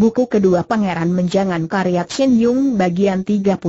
buku kedua Pangeran Menjangan karya Chen Yung bagian 37.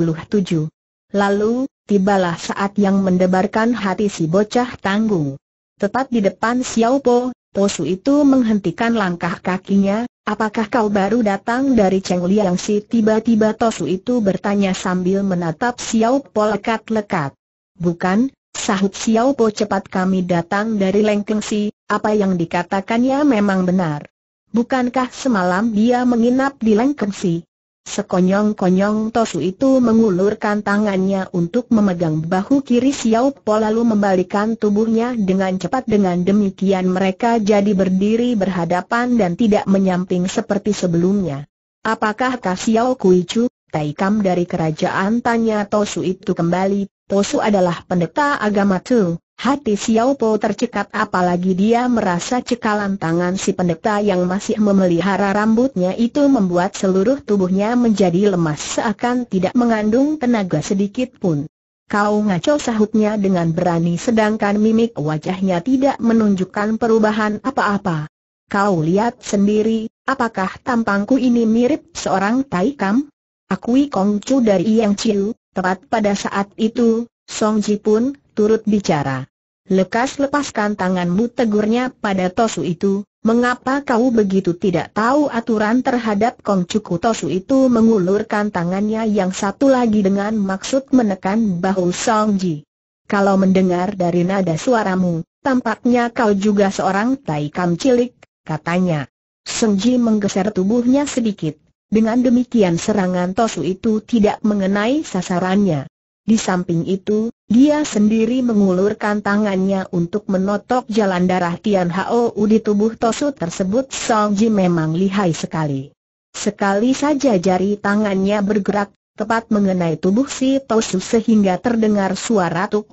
Lalu, tibalah saat yang mendebarkan hati si bocah tanggung. Tepat di depan Xiao Po, Tosu itu menghentikan langkah kakinya, apakah kau baru datang dari Cheng Liang Si? Tiba-tiba Tosu itu bertanya sambil menatap Xiao Po lekat-lekat. Bukan, sahut Xiao Po cepat kami datang dari Lengkeng Si, apa yang dikatakannya memang benar. Bukankah semalam dia menginap di Lengkengsi? Sekonyong-konyong Tosu itu mengulurkan tangannya untuk memegang bahu kiri Xiao Po lalu membalikan tubuhnya dengan cepat dengan demikian mereka jadi berdiri berhadapan dan tidak menyamping seperti sebelumnya. Apakah Xiao Kui Taikam dari kerajaan tanya Tosu itu kembali, Tosu adalah pendeta agama Tung. Hati Xiao Po tercekat apalagi dia merasa cekalan tangan si pendeta yang masih memelihara rambutnya itu membuat seluruh tubuhnya menjadi lemas seakan tidak mengandung tenaga sedikit pun. Kau ngaco sahutnya dengan berani sedangkan mimik wajahnya tidak menunjukkan perubahan apa-apa. Kau lihat sendiri, apakah tampangku ini mirip seorang Taikam? Akui Kongcu dari Yang Chiu, tepat pada saat itu, Song Ji pun turut bicara. Lekas lepaskan tanganmu tegurnya pada Tosu itu, mengapa kau begitu tidak tahu aturan terhadap Kongcuku Tosu itu mengulurkan tangannya yang satu lagi dengan maksud menekan bahu Song Ji. Kalau mendengar dari nada suaramu, tampaknya kau juga seorang taikam cilik, katanya. Song Ji menggeser tubuhnya sedikit, dengan demikian serangan Tosu itu tidak mengenai sasarannya. Di samping itu, dia sendiri mengulurkan tangannya untuk menotok jalan darah Tian U di tubuh Tosu tersebut Song Ji memang lihai sekali. Sekali saja jari tangannya bergerak, tepat mengenai tubuh si Tosu sehingga terdengar suara tuk.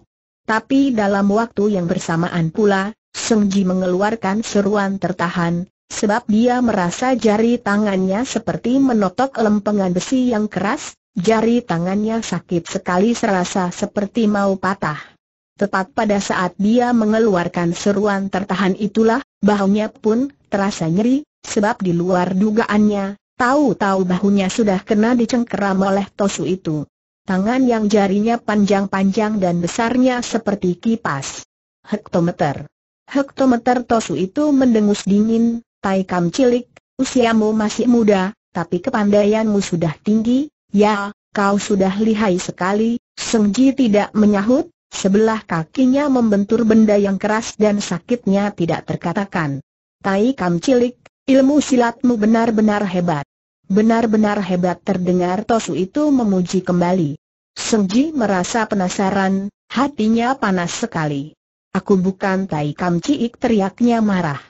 Tapi dalam waktu yang bersamaan pula, Song Ji mengeluarkan seruan tertahan, sebab dia merasa jari tangannya seperti menotok lempengan besi yang keras, Jari tangannya sakit sekali serasa seperti mau patah. Tepat pada saat dia mengeluarkan seruan tertahan itulah, bahunya pun terasa nyeri, sebab di luar dugaannya, tahu-tahu bahunya sudah kena dicengkeram oleh Tosu itu. Tangan yang jarinya panjang-panjang dan besarnya seperti kipas. Hektometer. Hektometer Tosu itu mendengus dingin, Tai Kam cilik, usiamu masih muda, tapi kepandaianmu sudah tinggi, Ya, kau sudah lihai sekali, Sengji tidak menyahut, sebelah kakinya membentur benda yang keras dan sakitnya tidak terkatakan. Tai Kam cilik, ilmu silatmu benar-benar hebat. Benar-benar hebat terdengar Tosu itu memuji kembali. Sengji merasa penasaran, hatinya panas sekali. Aku bukan Tai Kam Cilik teriaknya marah.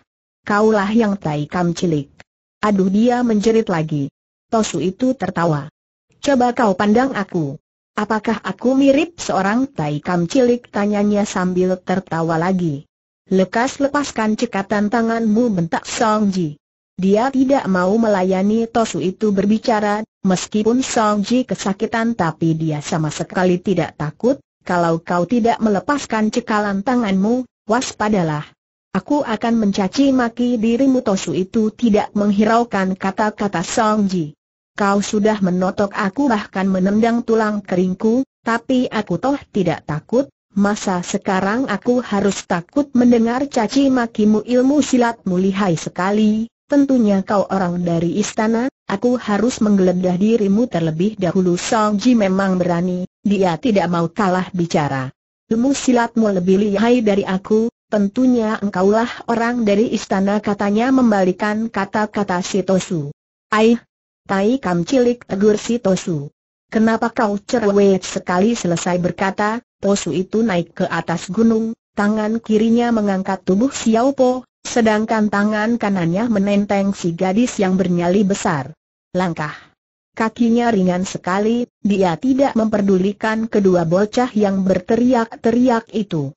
Kaulah yang Tai Kam Cilik. Aduh dia menjerit lagi. Tosu itu tertawa. Coba kau pandang aku. Apakah aku mirip seorang taikam cilik? Tanyanya sambil tertawa lagi. Lekas lepaskan cekatan tanganmu bentak Song Ji. Dia tidak mau melayani Tosu itu berbicara, meskipun Song Ji kesakitan tapi dia sama sekali tidak takut, kalau kau tidak melepaskan cekalan tanganmu, waspadalah. Aku akan mencaci maki dirimu Tosu itu tidak menghiraukan kata-kata Song Ji. Kau sudah menotok aku bahkan menendang tulang keringku, tapi aku toh tidak takut, masa sekarang aku harus takut mendengar caci makimu ilmu silat lihai sekali, tentunya kau orang dari istana, aku harus menggeledah dirimu terlebih dahulu Song Ji memang berani, dia tidak mau kalah bicara. Ilmu silatmu lebih lihai dari aku, tentunya engkaulah orang dari istana katanya membalikan kata-kata Sitosu. Aih, Tai Kam cilik tegur si Tosu. Kenapa kau cerewet sekali selesai berkata, Tosu itu naik ke atas gunung, tangan kirinya mengangkat tubuh Xiao Po, sedangkan tangan kanannya menenteng si gadis yang bernyali besar. Langkah kakinya ringan sekali, dia tidak memperdulikan kedua bocah yang berteriak-teriak itu.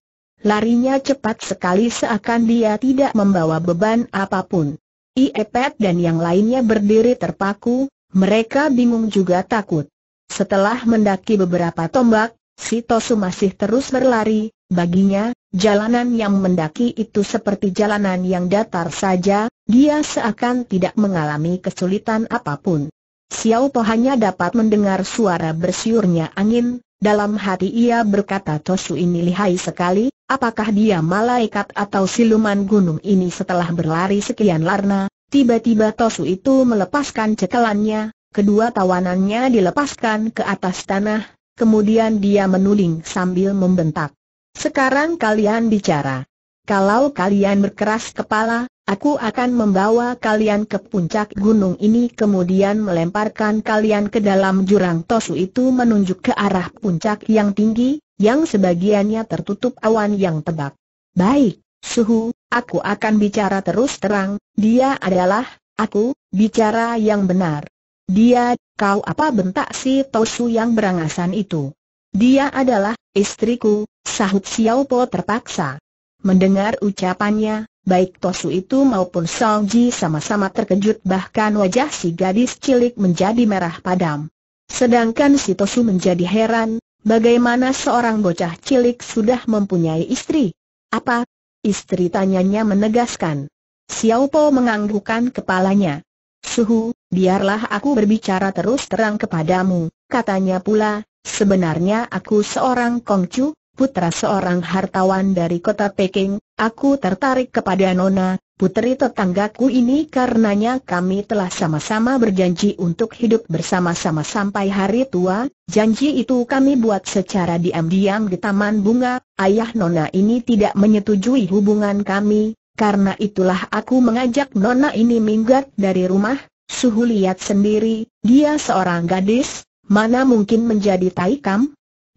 Larinya cepat sekali seakan dia tidak membawa beban apapun. Iepet dan yang lainnya berdiri terpaku, mereka bingung juga takut. Setelah mendaki beberapa tombak, si Tosu masih terus berlari, baginya, jalanan yang mendaki itu seperti jalanan yang datar saja, dia seakan tidak mengalami kesulitan apapun. Xiao Po hanya dapat mendengar suara bersiurnya angin, dalam hati ia berkata Tosu ini lihai sekali, apakah dia malaikat atau siluman gunung ini setelah berlari sekian larna, tiba-tiba Tosu itu melepaskan cekelannya, kedua tawanannya dilepaskan ke atas tanah, kemudian dia menuling sambil membentak. Sekarang kalian bicara. Kalau kalian berkeras kepala, Aku akan membawa kalian ke puncak gunung ini kemudian melemparkan kalian ke dalam jurang Tosu itu menunjuk ke arah puncak yang tinggi, yang sebagiannya tertutup awan yang tebak. Baik, Suhu, aku akan bicara terus terang, dia adalah, aku, bicara yang benar. Dia, kau apa bentak si Tosu yang berangasan itu? Dia adalah, istriku, sahut Xiao Po terpaksa. Mendengar ucapannya, Baik Tosu itu maupun Salji sama-sama terkejut bahkan wajah si gadis cilik menjadi merah padam. Sedangkan si Tosu menjadi heran, bagaimana seorang bocah cilik sudah mempunyai istri? Apa? Istri tanyanya menegaskan. Xiao Po menganggukkan kepalanya. Suhu, biarlah aku berbicara terus terang kepadamu, katanya pula, sebenarnya aku seorang kongcu, putra seorang hartawan dari kota Peking, aku tertarik kepada Nona, putri tetanggaku ini karenanya kami telah sama-sama berjanji untuk hidup bersama-sama sampai hari tua, janji itu kami buat secara diam-diam di taman bunga, ayah Nona ini tidak menyetujui hubungan kami, karena itulah aku mengajak Nona ini minggat dari rumah, suhu lihat sendiri, dia seorang gadis, mana mungkin menjadi taikam,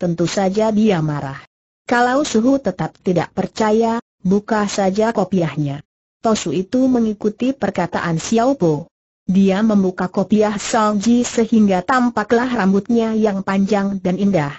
tentu saja dia marah. Kalau Suhu tetap tidak percaya, buka saja kopiahnya. Tosu itu mengikuti perkataan Xiao Po. Dia membuka kopiah Song Ji sehingga tampaklah rambutnya yang panjang dan indah.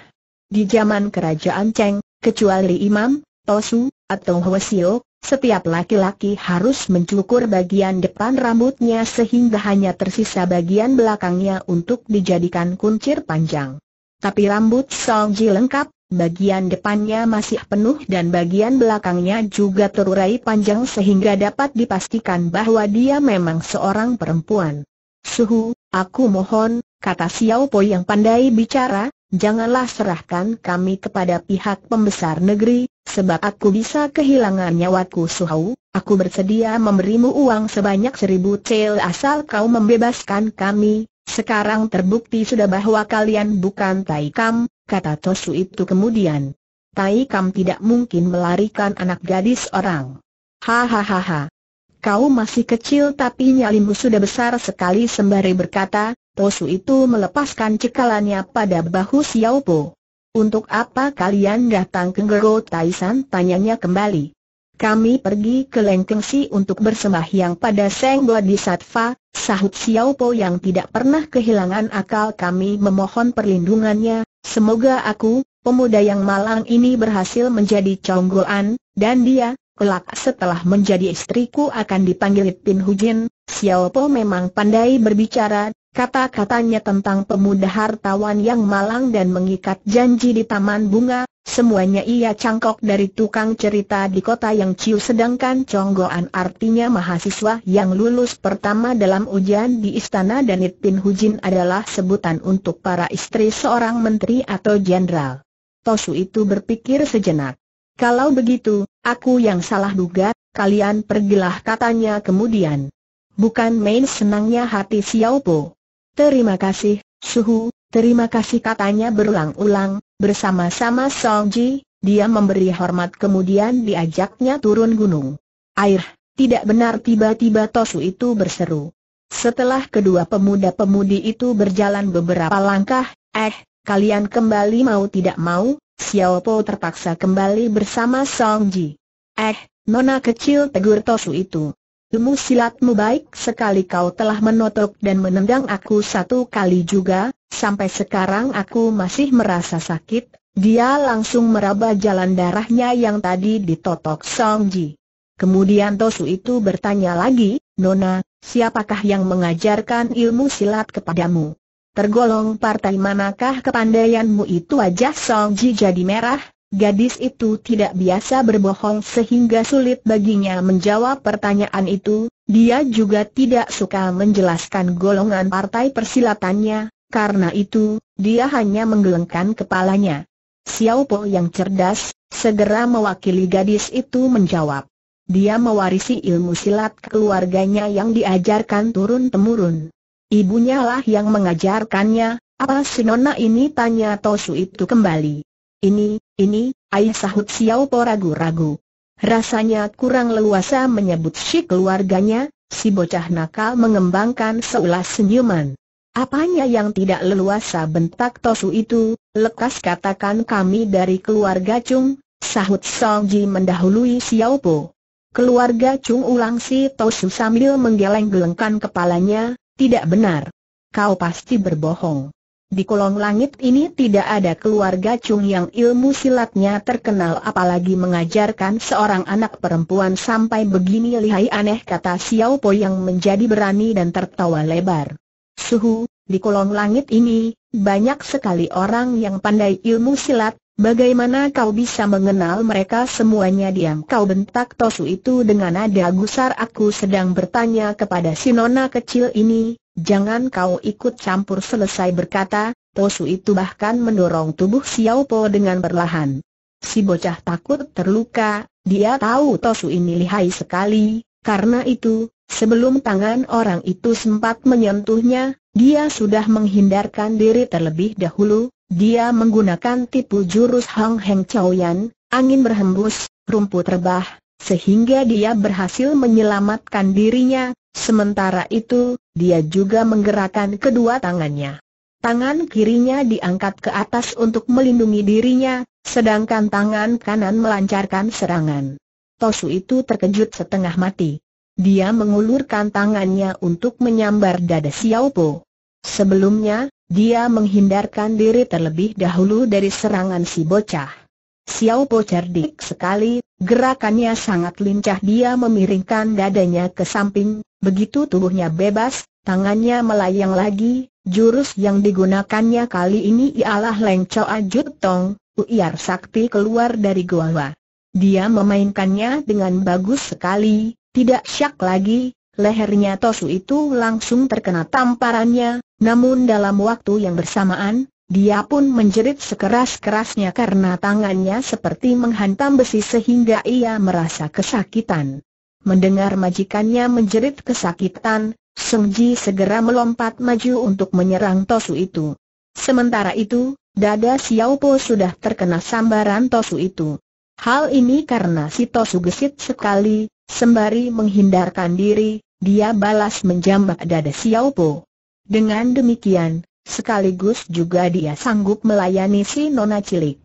Di zaman kerajaan Cheng, kecuali imam, tosu, atau hwasio, setiap laki-laki harus mencukur bagian depan rambutnya sehingga hanya tersisa bagian belakangnya untuk dijadikan kuncir panjang tapi rambut Song Ji lengkap, bagian depannya masih penuh dan bagian belakangnya juga terurai panjang sehingga dapat dipastikan bahwa dia memang seorang perempuan. Suhu, aku mohon, kata Xiao Po yang pandai bicara, janganlah serahkan kami kepada pihak pembesar negeri, sebab aku bisa kehilangan nyawaku Suhu, aku bersedia memberimu uang sebanyak seribu cel asal kau membebaskan kami, sekarang terbukti sudah bahwa kalian bukan Tai Kam, kata Tosu itu kemudian. Tai Kam tidak mungkin melarikan anak gadis orang. Hahaha. Kau masih kecil tapi nyalimu sudah besar sekali sembari berkata, Tosu itu melepaskan cekalannya pada bahu Xiaopo. Untuk apa kalian datang ke Gero Taisan? Tanyanya kembali. Kami pergi ke Lengkengsi untuk bersembahyang pada Seng Bodhisattva, sahut Xiao Po yang tidak pernah kehilangan akal kami memohon perlindungannya, semoga aku, pemuda yang malang ini berhasil menjadi congguan, dan dia, kelak setelah menjadi istriku akan dipanggil Pin Hujin, Xiao Po memang pandai berbicara, kata-katanya tentang pemuda hartawan yang malang dan mengikat janji di taman bunga, Semuanya ia cangkok dari tukang cerita di kota yang Ciu sedangkan Conggoan artinya mahasiswa yang lulus pertama dalam ujian di istana dan Itin Hujin adalah sebutan untuk para istri seorang menteri atau jenderal. Tosu itu berpikir sejenak. Kalau begitu, aku yang salah duga, kalian pergilah katanya kemudian. Bukan main senangnya hati Xiao Po. Terima kasih, Suhu, terima kasih katanya berulang-ulang, Bersama-sama Song Ji, dia memberi hormat kemudian diajaknya turun gunung. Air, tidak benar tiba-tiba Tosu itu berseru. Setelah kedua pemuda-pemudi itu berjalan beberapa langkah, eh, kalian kembali mau tidak mau, Xiao Po terpaksa kembali bersama Song Ji. Eh, nona kecil tegur Tosu itu ilmu silatmu baik sekali kau telah menotok dan menendang aku satu kali juga, sampai sekarang aku masih merasa sakit, dia langsung meraba jalan darahnya yang tadi ditotok Song Ji. Kemudian Tosu itu bertanya lagi, Nona, siapakah yang mengajarkan ilmu silat kepadamu? Tergolong partai manakah kepandaianmu itu wajah Song Ji jadi merah, Gadis itu tidak biasa berbohong sehingga sulit baginya menjawab pertanyaan itu, dia juga tidak suka menjelaskan golongan partai persilatannya, karena itu, dia hanya menggelengkan kepalanya. Xiao Po yang cerdas, segera mewakili gadis itu menjawab. Dia mewarisi ilmu silat keluarganya yang diajarkan turun-temurun. Ibunya lah yang mengajarkannya, apa si nona ini tanya Tosu itu kembali. Ini, ini, ayah sahut Xiao Po ragu-ragu. Rasanya kurang leluasa menyebut si keluarganya, si bocah nakal mengembangkan seulas senyuman. Apanya yang tidak leluasa bentak Tosu itu, lekas katakan kami dari keluarga Chung, sahut Song Ji mendahului Xiao Po. Keluarga Chung ulang si Tosu sambil menggeleng-gelengkan kepalanya, tidak benar. Kau pasti berbohong. Di kolong langit ini tidak ada keluarga Chung yang ilmu silatnya terkenal apalagi mengajarkan seorang anak perempuan sampai begini lihai aneh kata Xiao Po yang menjadi berani dan tertawa lebar. Suhu, di kolong langit ini, banyak sekali orang yang pandai ilmu silat, bagaimana kau bisa mengenal mereka semuanya diam kau bentak Tosu itu dengan nada gusar aku sedang bertanya kepada si nona kecil ini, Jangan kau ikut campur selesai berkata, Tosu itu bahkan mendorong tubuh Xiao Po dengan perlahan. Si bocah takut terluka, dia tahu Tosu ini lihai sekali, karena itu, sebelum tangan orang itu sempat menyentuhnya, dia sudah menghindarkan diri terlebih dahulu, dia menggunakan tipu jurus Hang Heng Chow Yan, angin berhembus, rumput rebah, sehingga dia berhasil menyelamatkan dirinya, sementara itu, dia juga menggerakkan kedua tangannya. Tangan kirinya diangkat ke atas untuk melindungi dirinya, sedangkan tangan kanan melancarkan serangan. Tosu itu terkejut setengah mati. Dia mengulurkan tangannya untuk menyambar dada Xiao Po. Sebelumnya, dia menghindarkan diri terlebih dahulu dari serangan si bocah. Xiao Po cerdik sekali, gerakannya sangat lincah dia memiringkan dadanya ke samping, begitu tubuhnya bebas, tangannya melayang lagi, jurus yang digunakannya kali ini ialah Leng Choa Jut Tong, Uyar Sakti keluar dari gua. Dia memainkannya dengan bagus sekali, tidak syak lagi, lehernya Tosu itu langsung terkena tamparannya, namun dalam waktu yang bersamaan, dia pun menjerit sekeras-kerasnya karena tangannya seperti menghantam besi sehingga ia merasa kesakitan. Mendengar majikannya menjerit kesakitan, Song Ji segera melompat maju untuk menyerang Tosu itu. Sementara itu, dada Xiao Po sudah terkena sambaran Tosu itu. Hal ini karena si Tosu gesit sekali, sembari menghindarkan diri, dia balas menjambak dada Xiao Po. Dengan demikian, Sekaligus juga dia sanggup melayani si nona cilik.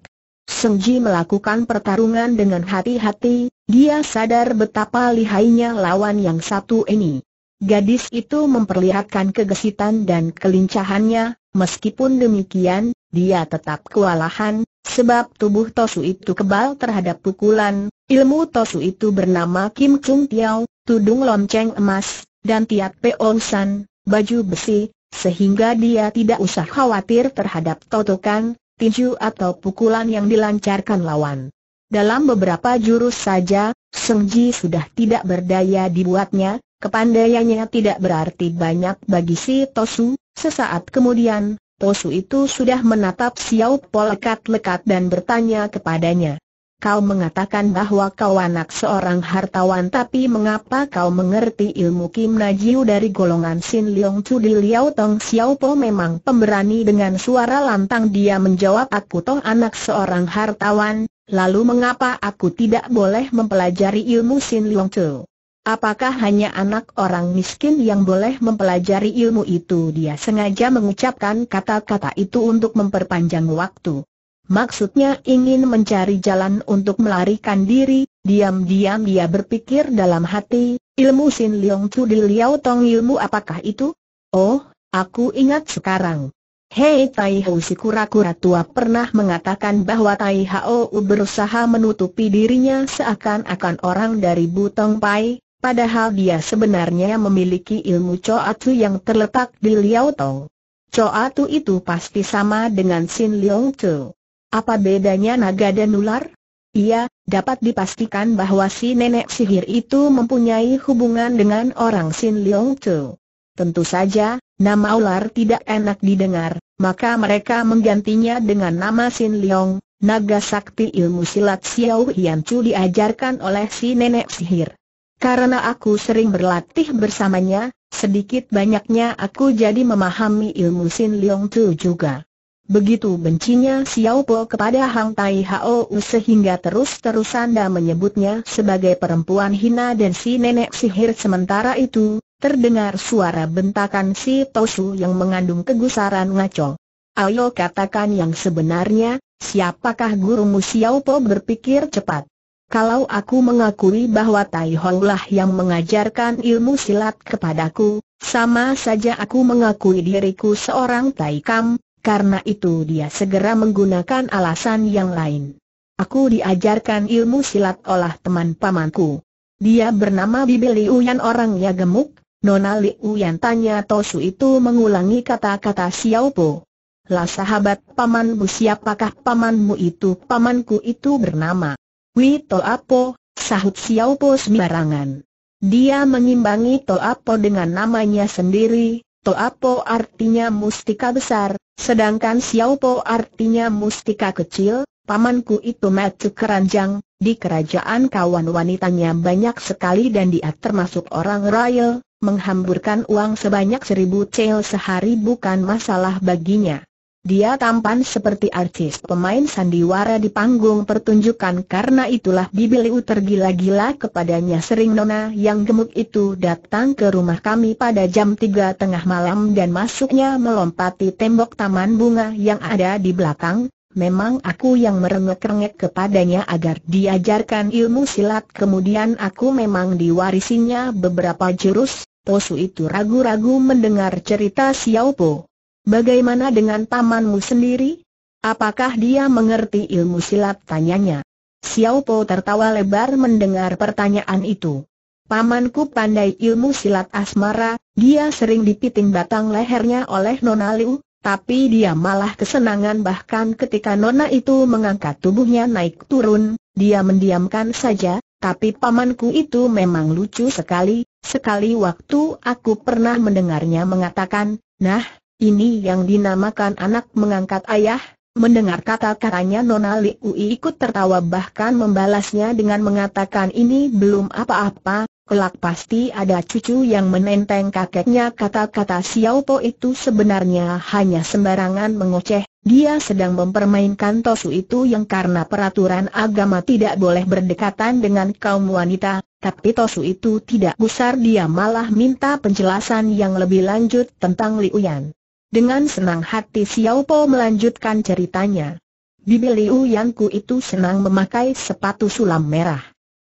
Seng Ji melakukan pertarungan dengan hati-hati, dia sadar betapa lihainya lawan yang satu ini. Gadis itu memperlihatkan kegesitan dan kelincahannya, meskipun demikian, dia tetap kewalahan, sebab tubuh Tosu itu kebal terhadap pukulan, ilmu Tosu itu bernama Kim Chung Tiao, tudung lonceng emas, dan Tiat peonsan, San, baju besi, sehingga dia tidak usah khawatir terhadap totokan, tinju atau pukulan yang dilancarkan lawan. Dalam beberapa jurus saja, Seng Ji sudah tidak berdaya dibuatnya, kepandaiannya tidak berarti banyak bagi si Tosu, sesaat kemudian, Tosu itu sudah menatap Xiao Po lekat-lekat dan bertanya kepadanya. Kau mengatakan bahwa kau anak seorang hartawan tapi mengapa kau mengerti ilmu Kim Najiu dari golongan Sin Leong Chu di Liao Tong Xiao Po memang pemberani dengan suara lantang dia menjawab aku toh anak seorang hartawan, lalu mengapa aku tidak boleh mempelajari ilmu Sin Leong Chu? Apakah hanya anak orang miskin yang boleh mempelajari ilmu itu? Dia sengaja mengucapkan kata-kata itu untuk memperpanjang waktu. Maksudnya ingin mencari jalan untuk melarikan diri, diam-diam dia berpikir dalam hati, ilmu Sin Leong Chu di Liao Tong ilmu apakah itu? Oh, aku ingat sekarang. Hei Tai Hou si kura-kura tua pernah mengatakan bahwa Tai Hou berusaha menutupi dirinya seakan-akan orang dari Butong Pai, padahal dia sebenarnya memiliki ilmu Tu yang terletak di Liao Tong. Tu itu pasti sama dengan Sin Leong Chu. Apa bedanya naga dan ular? Iya, dapat dipastikan bahwa si nenek sihir itu mempunyai hubungan dengan orang Sin Leong Chu. Tentu saja, nama ular tidak enak didengar, maka mereka menggantinya dengan nama Sin Leong, naga sakti ilmu silat Xiao Hian Chu diajarkan oleh si nenek sihir. Karena aku sering berlatih bersamanya, sedikit banyaknya aku jadi memahami ilmu Sin Leong Chu juga. Begitu bencinya Xiao Po kepada Hang Tai Hao sehingga terus-terusan dia menyebutnya sebagai perempuan hina dan si nenek sihir sementara itu, terdengar suara bentakan si Tosu yang mengandung kegusaran ngaco. Ayo katakan yang sebenarnya, siapakah gurumu Xiao Po berpikir cepat. Kalau aku mengakui bahwa Tai Hong lah yang mengajarkan ilmu silat kepadaku, sama saja aku mengakui diriku seorang Tai Kam, karena itu dia segera menggunakan alasan yang lain. Aku diajarkan ilmu silat oleh teman pamanku. Dia bernama Bibi Liuyan orangnya gemuk, Nona Liu tanya Tosu itu mengulangi kata-kata Xiao Po. Lah sahabat pamanmu siapakah pamanmu itu? Pamanku itu bernama Wi Toapo, sahut Xiao Po sembarangan. Dia mengimbangi Toapo dengan namanya sendiri, Toapo artinya mustika besar, sedangkan Xiao Po artinya mustika kecil, pamanku itu matu keranjang, di kerajaan kawan wanitanya banyak sekali dan dia termasuk orang royal, menghamburkan uang sebanyak seribu cel sehari bukan masalah baginya. Dia tampan seperti artis pemain sandiwara di panggung pertunjukan karena itulah Bibi Liu tergila-gila kepadanya sering nona yang gemuk itu datang ke rumah kami pada jam 3 tengah malam dan masuknya melompati tembok taman bunga yang ada di belakang, Memang aku yang merengek-rengek kepadanya agar diajarkan ilmu silat kemudian aku memang diwarisinya beberapa jurus, Tosu itu ragu-ragu mendengar cerita Xiao Po. Bagaimana dengan pamanmu sendiri? Apakah dia mengerti ilmu silat tanyanya? Xiao Po tertawa lebar mendengar pertanyaan itu. Pamanku pandai ilmu silat asmara, dia sering dipiting batang lehernya oleh Nona Liu, tapi dia malah kesenangan bahkan ketika Nona itu mengangkat tubuhnya naik turun, dia mendiamkan saja, tapi pamanku itu memang lucu sekali, sekali waktu aku pernah mendengarnya mengatakan, Nah, ini yang dinamakan anak mengangkat ayah, mendengar kata-katanya Nona Liu ikut tertawa bahkan membalasnya dengan mengatakan ini belum apa-apa, kelak pasti ada cucu yang menenteng kakeknya kata-kata Xiao Po itu sebenarnya hanya sembarangan mengoceh, dia sedang mempermainkan Tosu itu yang karena peraturan agama tidak boleh berdekatan dengan kaum wanita, tapi Tosu itu tidak gusar dia malah minta penjelasan yang lebih lanjut tentang Liu Yan. Dengan senang hati Xiao Po melanjutkan ceritanya. Bibi Liu Yangku itu senang memakai sepatu sulam merah.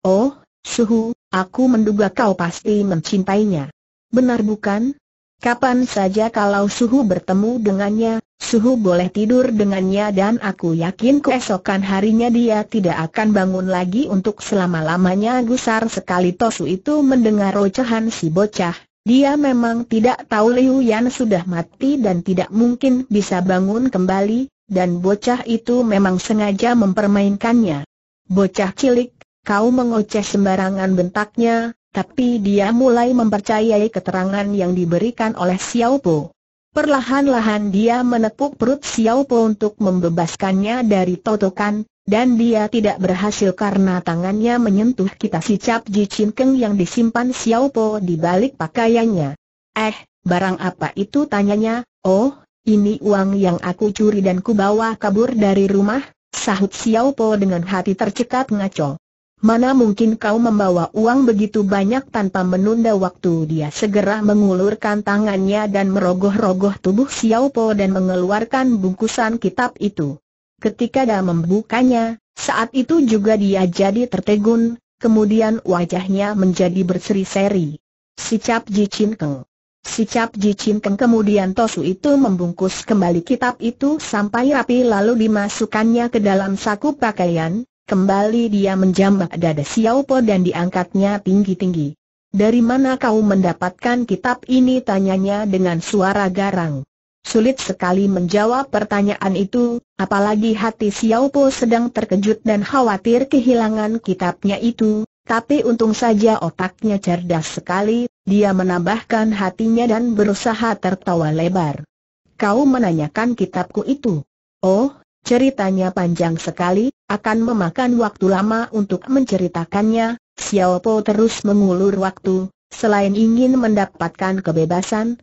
Oh, Suhu, aku menduga kau pasti mencintainya. Benar bukan? Kapan saja kalau Suhu bertemu dengannya, Suhu boleh tidur dengannya dan aku yakin keesokan harinya dia tidak akan bangun lagi untuk selama-lamanya gusar sekali Tosu itu mendengar ocehan si bocah, dia memang tidak tahu Liu Yan sudah mati dan tidak mungkin bisa bangun kembali, dan bocah itu memang sengaja mempermainkannya. Bocah cilik, kau mengoceh sembarangan bentaknya, tapi dia mulai mempercayai keterangan yang diberikan oleh Xiao Po. Perlahan-lahan dia menepuk perut Xiao Po untuk membebaskannya dari totokan, dan dia tidak berhasil karena tangannya menyentuh kita si cap Ji Chin Keng yang disimpan Xiao Po di balik pakaiannya. Eh, barang apa itu tanyanya, oh, ini uang yang aku curi dan kubawa kabur dari rumah, sahut Xiao Po dengan hati tercekat ngaco. Mana mungkin kau membawa uang begitu banyak tanpa menunda waktu dia segera mengulurkan tangannya dan merogoh-rogoh tubuh Xiao Po dan mengeluarkan bungkusan kitab itu. Ketika dia membukanya, saat itu juga dia jadi tertegun, kemudian wajahnya menjadi berseri-seri. Si Cap Ji Chin Keng. Si Cap Ji Chin Keng kemudian Tosu itu membungkus kembali kitab itu sampai rapi lalu dimasukkannya ke dalam saku pakaian, kembali dia menjambak dada Xiao Po dan diangkatnya tinggi-tinggi. Dari mana kau mendapatkan kitab ini tanyanya dengan suara garang. Sulit sekali menjawab pertanyaan itu, apalagi hati Xiao Po sedang terkejut dan khawatir kehilangan kitabnya itu, tapi untung saja otaknya cerdas sekali, dia menambahkan hatinya dan berusaha tertawa lebar. Kau menanyakan kitabku itu. Oh, ceritanya panjang sekali, akan memakan waktu lama untuk menceritakannya, Xiao Po terus mengulur waktu, selain ingin mendapatkan kebebasan,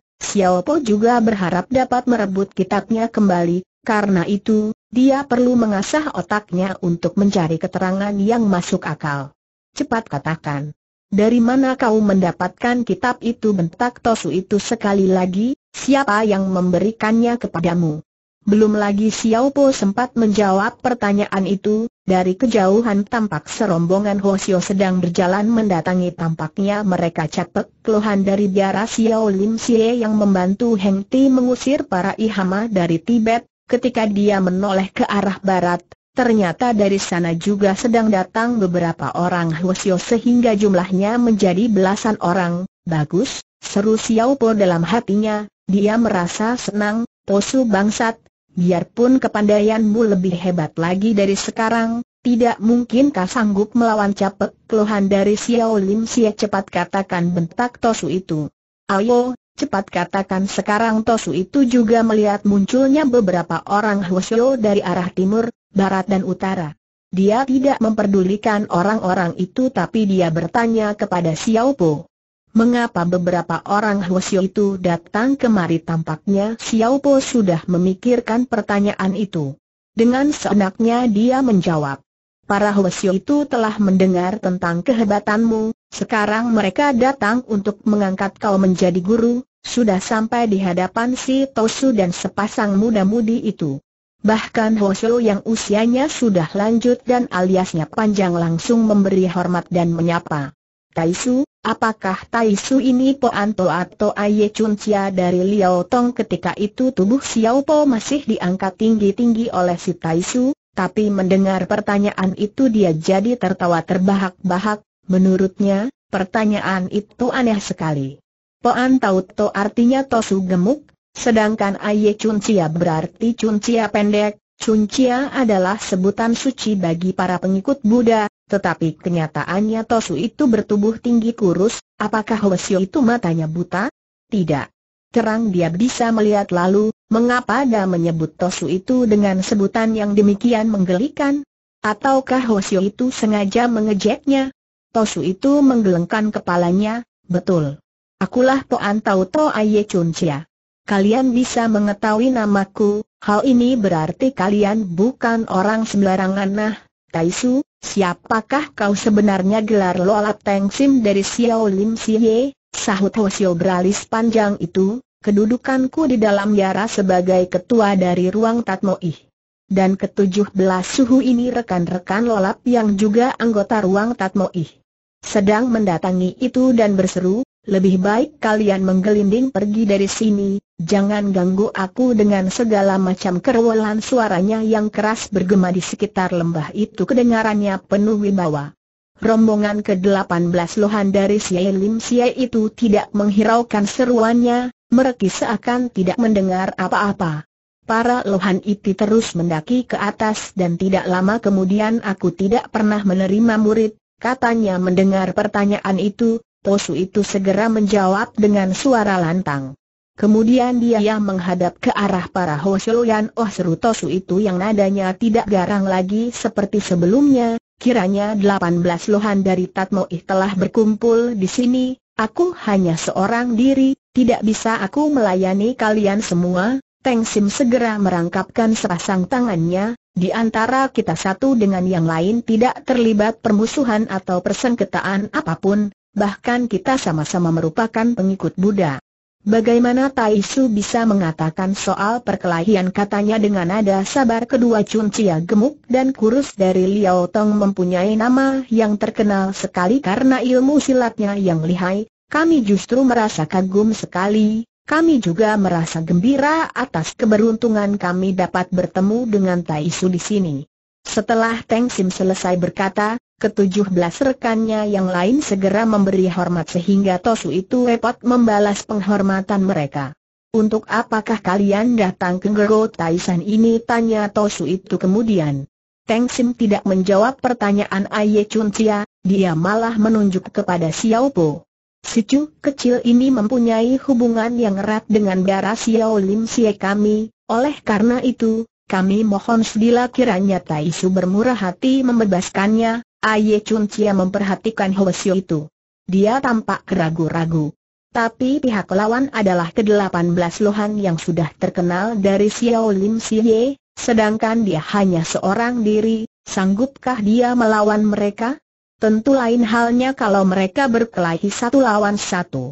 Po juga berharap dapat merebut kitabnya kembali, karena itu, dia perlu mengasah otaknya untuk mencari keterangan yang masuk akal. Cepat katakan. Dari mana kau mendapatkan kitab itu bentak Tosu itu sekali lagi, siapa yang memberikannya kepadamu? Belum lagi Xiao Po sempat menjawab pertanyaan itu, dari kejauhan tampak serombongan Xiu sedang berjalan mendatangi tampaknya mereka capek keluhan dari biara Xiao Lim Xie yang membantu Heng Ti mengusir para ihama dari Tibet, ketika dia menoleh ke arah barat, ternyata dari sana juga sedang datang beberapa orang Hosio sehingga jumlahnya menjadi belasan orang, bagus, seru Xiao Po dalam hatinya, dia merasa senang, Posu bangsat, biarpun kepandaianmu lebih hebat lagi dari sekarang, tidak mungkin kau sanggup melawan capek keluhan dari Xiao Lim Xie cepat katakan bentak Tosu itu. Ayo, cepat katakan sekarang Tosu itu juga melihat munculnya beberapa orang Huosyo dari arah timur, barat dan utara. Dia tidak memperdulikan orang-orang itu tapi dia bertanya kepada Xiao Po mengapa beberapa orang Hwasyo itu datang kemari tampaknya Xiao Po sudah memikirkan pertanyaan itu. Dengan seenaknya dia menjawab. Para Hwasyo itu telah mendengar tentang kehebatanmu, sekarang mereka datang untuk mengangkat kau menjadi guru, sudah sampai di hadapan si Tosu dan sepasang muda-mudi itu. Bahkan Hwasyo yang usianya sudah lanjut dan aliasnya panjang langsung memberi hormat dan menyapa. Taisu, Apakah Tai Su ini Po Anto atau Aye Chun Cia dari Liao Tong ketika itu tubuh Xiao Po masih diangkat tinggi-tinggi oleh si Tai Su, tapi mendengar pertanyaan itu dia jadi tertawa terbahak-bahak, menurutnya, pertanyaan itu aneh sekali. Po Anto to artinya Tosu gemuk, sedangkan Aye Chun Cia berarti Chun Cia pendek, Cuncia adalah sebutan suci bagi para pengikut Buddha, tetapi kenyataannya Tosu itu bertubuh tinggi kurus, apakah Hwasyo itu matanya buta? Tidak. Terang dia bisa melihat lalu, mengapa dia menyebut Tosu itu dengan sebutan yang demikian menggelikan? Ataukah Hwasyo itu sengaja mengejeknya? Tosu itu menggelengkan kepalanya, betul. Akulah tuan Tau To Aye Cuncia. Kalian bisa mengetahui namaku, Hal ini berarti kalian bukan orang sembarangan nah, Taisu, siapakah kau sebenarnya gelar lolat Teng dari Xiao Lim Siye, sahut Hosio beralis panjang itu, kedudukanku di dalam Yara sebagai ketua dari ruang Tatmoih. Dan ketujuh belas suhu ini rekan-rekan lolap yang juga anggota ruang Tatmoih. Sedang mendatangi itu dan berseru, lebih baik kalian menggelinding pergi dari sini, jangan ganggu aku dengan segala macam kerewelan suaranya yang keras bergema di sekitar lembah itu kedengarannya penuh wibawa. Rombongan ke-18 Lohan dari Siai Lim Siai itu tidak menghiraukan seruannya, mereka seakan tidak mendengar apa-apa. Para Lohan itu terus mendaki ke atas dan tidak lama kemudian aku tidak pernah menerima murid, katanya mendengar pertanyaan itu, Tosu itu segera menjawab dengan suara lantang. Kemudian dia menghadap ke arah para Hoshouyan Oh seru Tosu itu yang nadanya tidak garang lagi seperti sebelumnya, kiranya 18 lohan dari Tatmoih telah berkumpul di sini, aku hanya seorang diri, tidak bisa aku melayani kalian semua, Teng Sim segera merangkapkan sepasang tangannya, di antara kita satu dengan yang lain tidak terlibat permusuhan atau persengketaan apapun, bahkan kita sama-sama merupakan pengikut Buddha. Bagaimana Tai Su bisa mengatakan soal perkelahian katanya dengan nada sabar kedua Chia gemuk dan kurus dari Liao Tong mempunyai nama yang terkenal sekali karena ilmu silatnya yang lihai, kami justru merasa kagum sekali, kami juga merasa gembira atas keberuntungan kami dapat bertemu dengan Tai Su di sini. Setelah Teng Sim selesai berkata, ketujuh belas rekannya yang lain segera memberi hormat sehingga Tosu itu repot membalas penghormatan mereka. Untuk apakah kalian datang ke Gero Taisan ini? Tanya Tosu itu kemudian. Teng Sim tidak menjawab pertanyaan Aye Chun Chia, dia malah menunjuk kepada Xiao Po. Si Chu kecil ini mempunyai hubungan yang erat dengan darah Xiao Lim Sia kami, oleh karena itu, kami mohon sedila kiranya Taisu bermurah hati membebaskannya, Aye Chun Cia memperhatikan Hoesio itu. Dia tampak ragu-ragu. Tapi pihak lawan adalah ke-18 Lohan yang sudah terkenal dari Xiao Lim Siye, sedangkan dia hanya seorang diri, sanggupkah dia melawan mereka? Tentu lain halnya kalau mereka berkelahi satu lawan satu.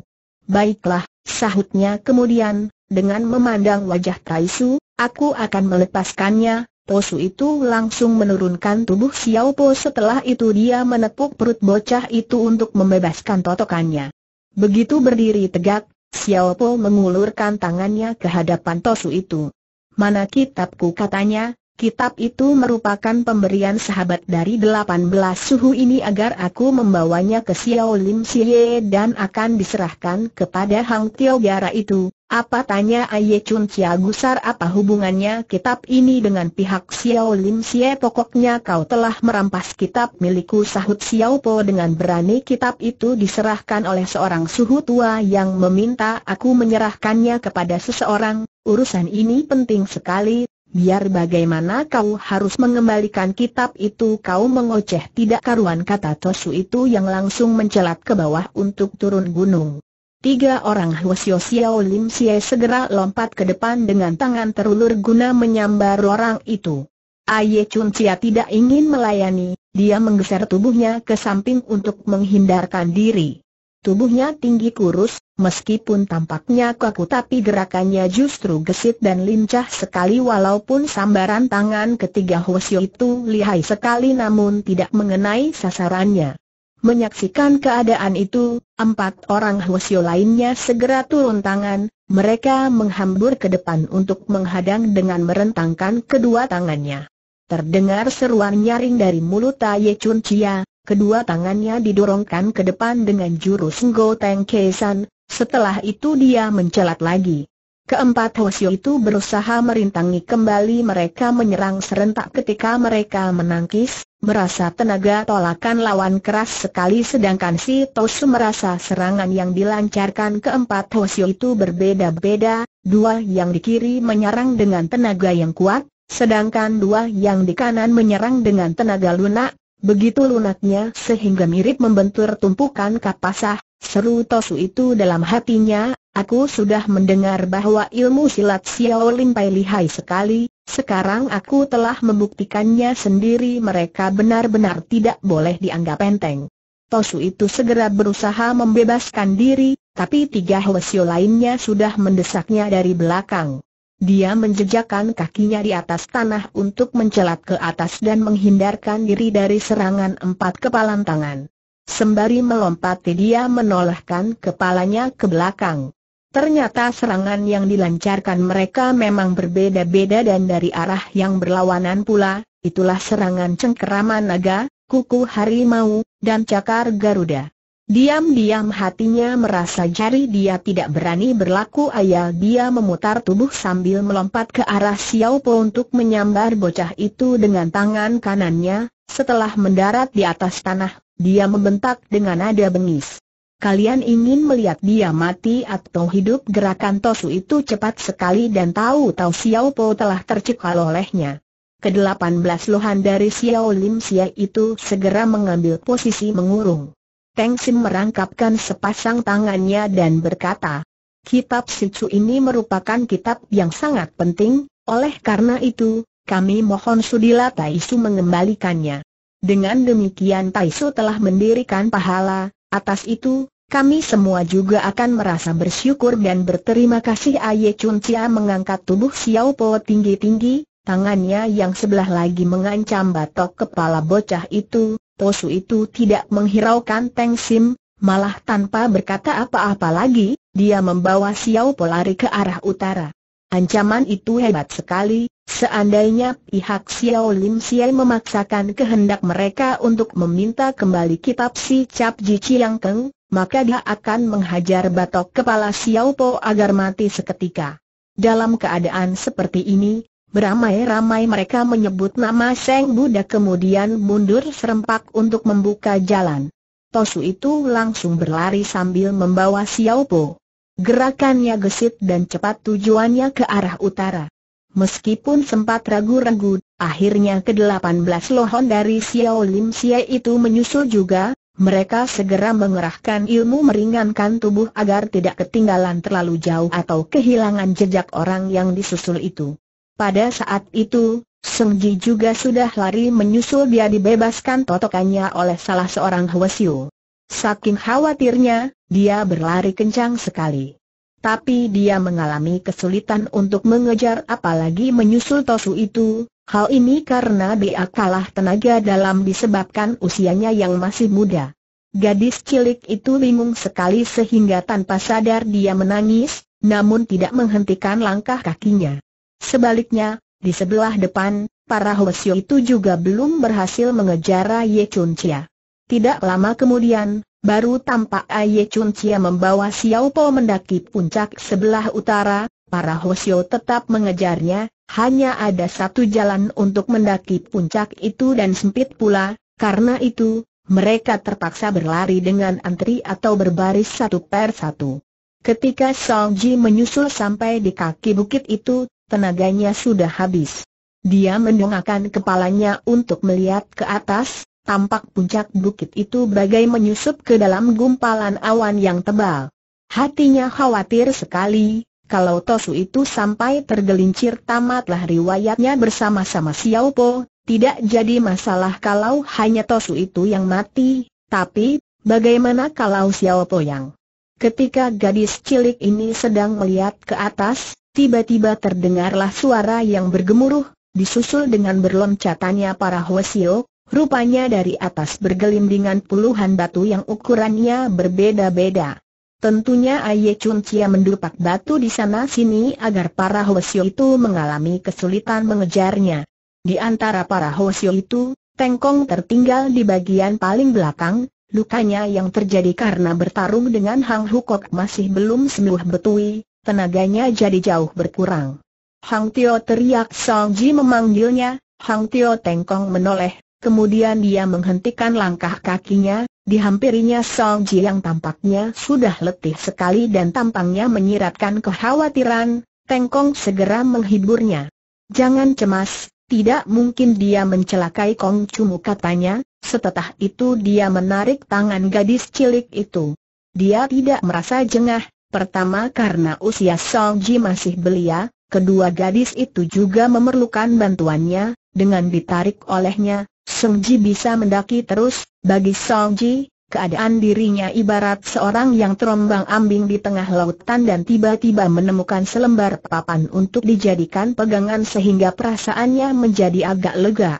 Baiklah, sahutnya kemudian, dengan memandang wajah Taisu, aku akan melepaskannya, Posu itu langsung menurunkan tubuh Xiao Po setelah itu dia menepuk perut bocah itu untuk membebaskan totokannya. Begitu berdiri tegak, Xiao Po mengulurkan tangannya ke hadapan Tosu itu. Mana kitabku katanya, Kitab itu merupakan pemberian sahabat dari delapan belas suhu ini agar aku membawanya ke Xiao Lim Xie dan akan diserahkan kepada Hang Tio Gara itu. Apa tanya Aye Chun Chia Gusar apa hubungannya kitab ini dengan pihak Xiao Lim Xie pokoknya kau telah merampas kitab milikku sahut Xiao Po dengan berani kitab itu diserahkan oleh seorang suhu tua yang meminta aku menyerahkannya kepada seseorang. Urusan ini penting sekali, biar bagaimana kau harus mengembalikan kitab itu kau mengoceh tidak karuan kata Tosu itu yang langsung mencelat ke bawah untuk turun gunung. Tiga orang Huasio Xiao Lim Xie segera lompat ke depan dengan tangan terulur guna menyambar orang itu. Aye Chun Cia tidak ingin melayani, dia menggeser tubuhnya ke samping untuk menghindarkan diri. Tubuhnya tinggi kurus, meskipun tampaknya kaku tapi gerakannya justru gesit dan lincah sekali walaupun sambaran tangan ketiga Hwasyo itu lihai sekali namun tidak mengenai sasarannya. Menyaksikan keadaan itu, empat orang Hwasyo lainnya segera turun tangan, mereka menghambur ke depan untuk menghadang dengan merentangkan kedua tangannya. Terdengar seruan nyaring dari mulut Taye Chun Chia, kedua tangannya didorongkan ke depan dengan jurus Go Teng Kesan, setelah itu dia mencelat lagi. Keempat Hoshio itu berusaha merintangi kembali mereka menyerang serentak ketika mereka menangkis, merasa tenaga tolakan lawan keras sekali sedangkan si Tosu merasa serangan yang dilancarkan keempat Hoshio itu berbeda-beda, dua yang di kiri menyerang dengan tenaga yang kuat, sedangkan dua yang di kanan menyerang dengan tenaga lunak, Begitu lunaknya sehingga mirip membentur tumpukan kapasah, seru Tosu itu dalam hatinya, aku sudah mendengar bahwa ilmu silat Xiao Xiaolin Pai lihai sekali, sekarang aku telah membuktikannya sendiri mereka benar-benar tidak boleh dianggap enteng. Tosu itu segera berusaha membebaskan diri, tapi tiga Hwasyo lainnya sudah mendesaknya dari belakang. Dia menjejakkan kakinya di atas tanah untuk mencelat ke atas dan menghindarkan diri dari serangan empat kepalan tangan. Sembari melompat, dia menolehkan kepalanya ke belakang. Ternyata serangan yang dilancarkan mereka memang berbeda-beda dan dari arah yang berlawanan pula, itulah serangan cengkeraman naga, kuku harimau, dan cakar garuda. Diam-diam hatinya merasa jari dia tidak berani berlaku ayah dia memutar tubuh sambil melompat ke arah Xiao Po untuk menyambar bocah itu dengan tangan kanannya, setelah mendarat di atas tanah, dia membentak dengan nada bengis. Kalian ingin melihat dia mati atau hidup gerakan Tosu itu cepat sekali dan tahu-tahu Xiao Po telah tercekal olehnya. Kedelapan belas lohan dari Xiao Lim Xia itu segera mengambil posisi mengurung. Teng Sim merangkapkan sepasang tangannya dan berkata, Kitab Sicu ini merupakan kitab yang sangat penting, oleh karena itu, kami mohon sudilah Taisu mengembalikannya. Dengan demikian Taisu telah mendirikan pahala, atas itu, kami semua juga akan merasa bersyukur dan berterima kasih Aye Chun Chia mengangkat tubuh Xiao Po tinggi-tinggi, tangannya yang sebelah lagi mengancam batok kepala bocah itu, Posu itu tidak menghiraukan Teng Sim, malah tanpa berkata apa-apa lagi, dia membawa Xiao Po lari ke arah utara. Ancaman itu hebat sekali, seandainya pihak Xiao Lim Siai memaksakan kehendak mereka untuk meminta kembali kitab si Cap Ji Chiang Keng, maka dia akan menghajar batok kepala Xiao Po agar mati seketika. Dalam keadaan seperti ini, Beramai-ramai mereka menyebut nama Seng Buddha kemudian mundur serempak untuk membuka jalan. Tosu itu langsung berlari sambil membawa Xiao Po. Gerakannya gesit dan cepat tujuannya ke arah utara. Meskipun sempat ragu-ragu, akhirnya ke-18 lohon dari Xiao Lim Xie itu menyusul juga, mereka segera mengerahkan ilmu meringankan tubuh agar tidak ketinggalan terlalu jauh atau kehilangan jejak orang yang disusul itu. Pada saat itu, Seng Ji juga sudah lari menyusul dia dibebaskan totokannya oleh salah seorang Hwasyu. Saking khawatirnya, dia berlari kencang sekali. Tapi dia mengalami kesulitan untuk mengejar apalagi menyusul Tosu itu, hal ini karena dia kalah tenaga dalam disebabkan usianya yang masih muda. Gadis cilik itu bingung sekali sehingga tanpa sadar dia menangis, namun tidak menghentikan langkah kakinya. Sebaliknya, di sebelah depan, para Hwasyo itu juga belum berhasil mengejar Ye Chun Chia. Tidak lama kemudian, baru tampak Ye Chun Chia membawa Xiao Po mendaki puncak sebelah utara, para Hwasyo tetap mengejarnya, hanya ada satu jalan untuk mendaki puncak itu dan sempit pula, karena itu, mereka terpaksa berlari dengan antri atau berbaris satu per satu. Ketika Song Ji menyusul sampai di kaki bukit itu, tenaganya sudah habis. Dia mendongakkan kepalanya untuk melihat ke atas, tampak puncak bukit itu bagai menyusup ke dalam gumpalan awan yang tebal. Hatinya khawatir sekali, kalau Tosu itu sampai tergelincir tamatlah riwayatnya bersama-sama Xiao Po, tidak jadi masalah kalau hanya Tosu itu yang mati, tapi, bagaimana kalau Xiao Po yang... Ketika gadis cilik ini sedang melihat ke atas, Tiba-tiba terdengarlah suara yang bergemuruh, disusul dengan berloncatannya para Hwasio, rupanya dari atas bergelindingan puluhan batu yang ukurannya berbeda-beda. Tentunya Aye Chun Cia mendupak batu di sana-sini agar para Hwasio itu mengalami kesulitan mengejarnya. Di antara para Hwasio itu, Tengkong tertinggal di bagian paling belakang, lukanya yang terjadi karena bertarung dengan Hang Hukok masih belum sembuh betui, tenaganya jadi jauh berkurang. Hang Tio teriak Song Ji memanggilnya, Hang Tio tengkong menoleh, kemudian dia menghentikan langkah kakinya, dihampirinya Song Ji yang tampaknya sudah letih sekali dan tampangnya menyiratkan kekhawatiran, tengkong segera menghiburnya. Jangan cemas, tidak mungkin dia mencelakai Kong Cumu katanya, Setelah itu dia menarik tangan gadis cilik itu. Dia tidak merasa jengah, Pertama karena usia Song Ji masih belia, kedua gadis itu juga memerlukan bantuannya, dengan ditarik olehnya, Song Ji bisa mendaki terus, bagi Song Ji, keadaan dirinya ibarat seorang yang terombang ambing di tengah lautan dan tiba-tiba menemukan selembar papan untuk dijadikan pegangan sehingga perasaannya menjadi agak lega.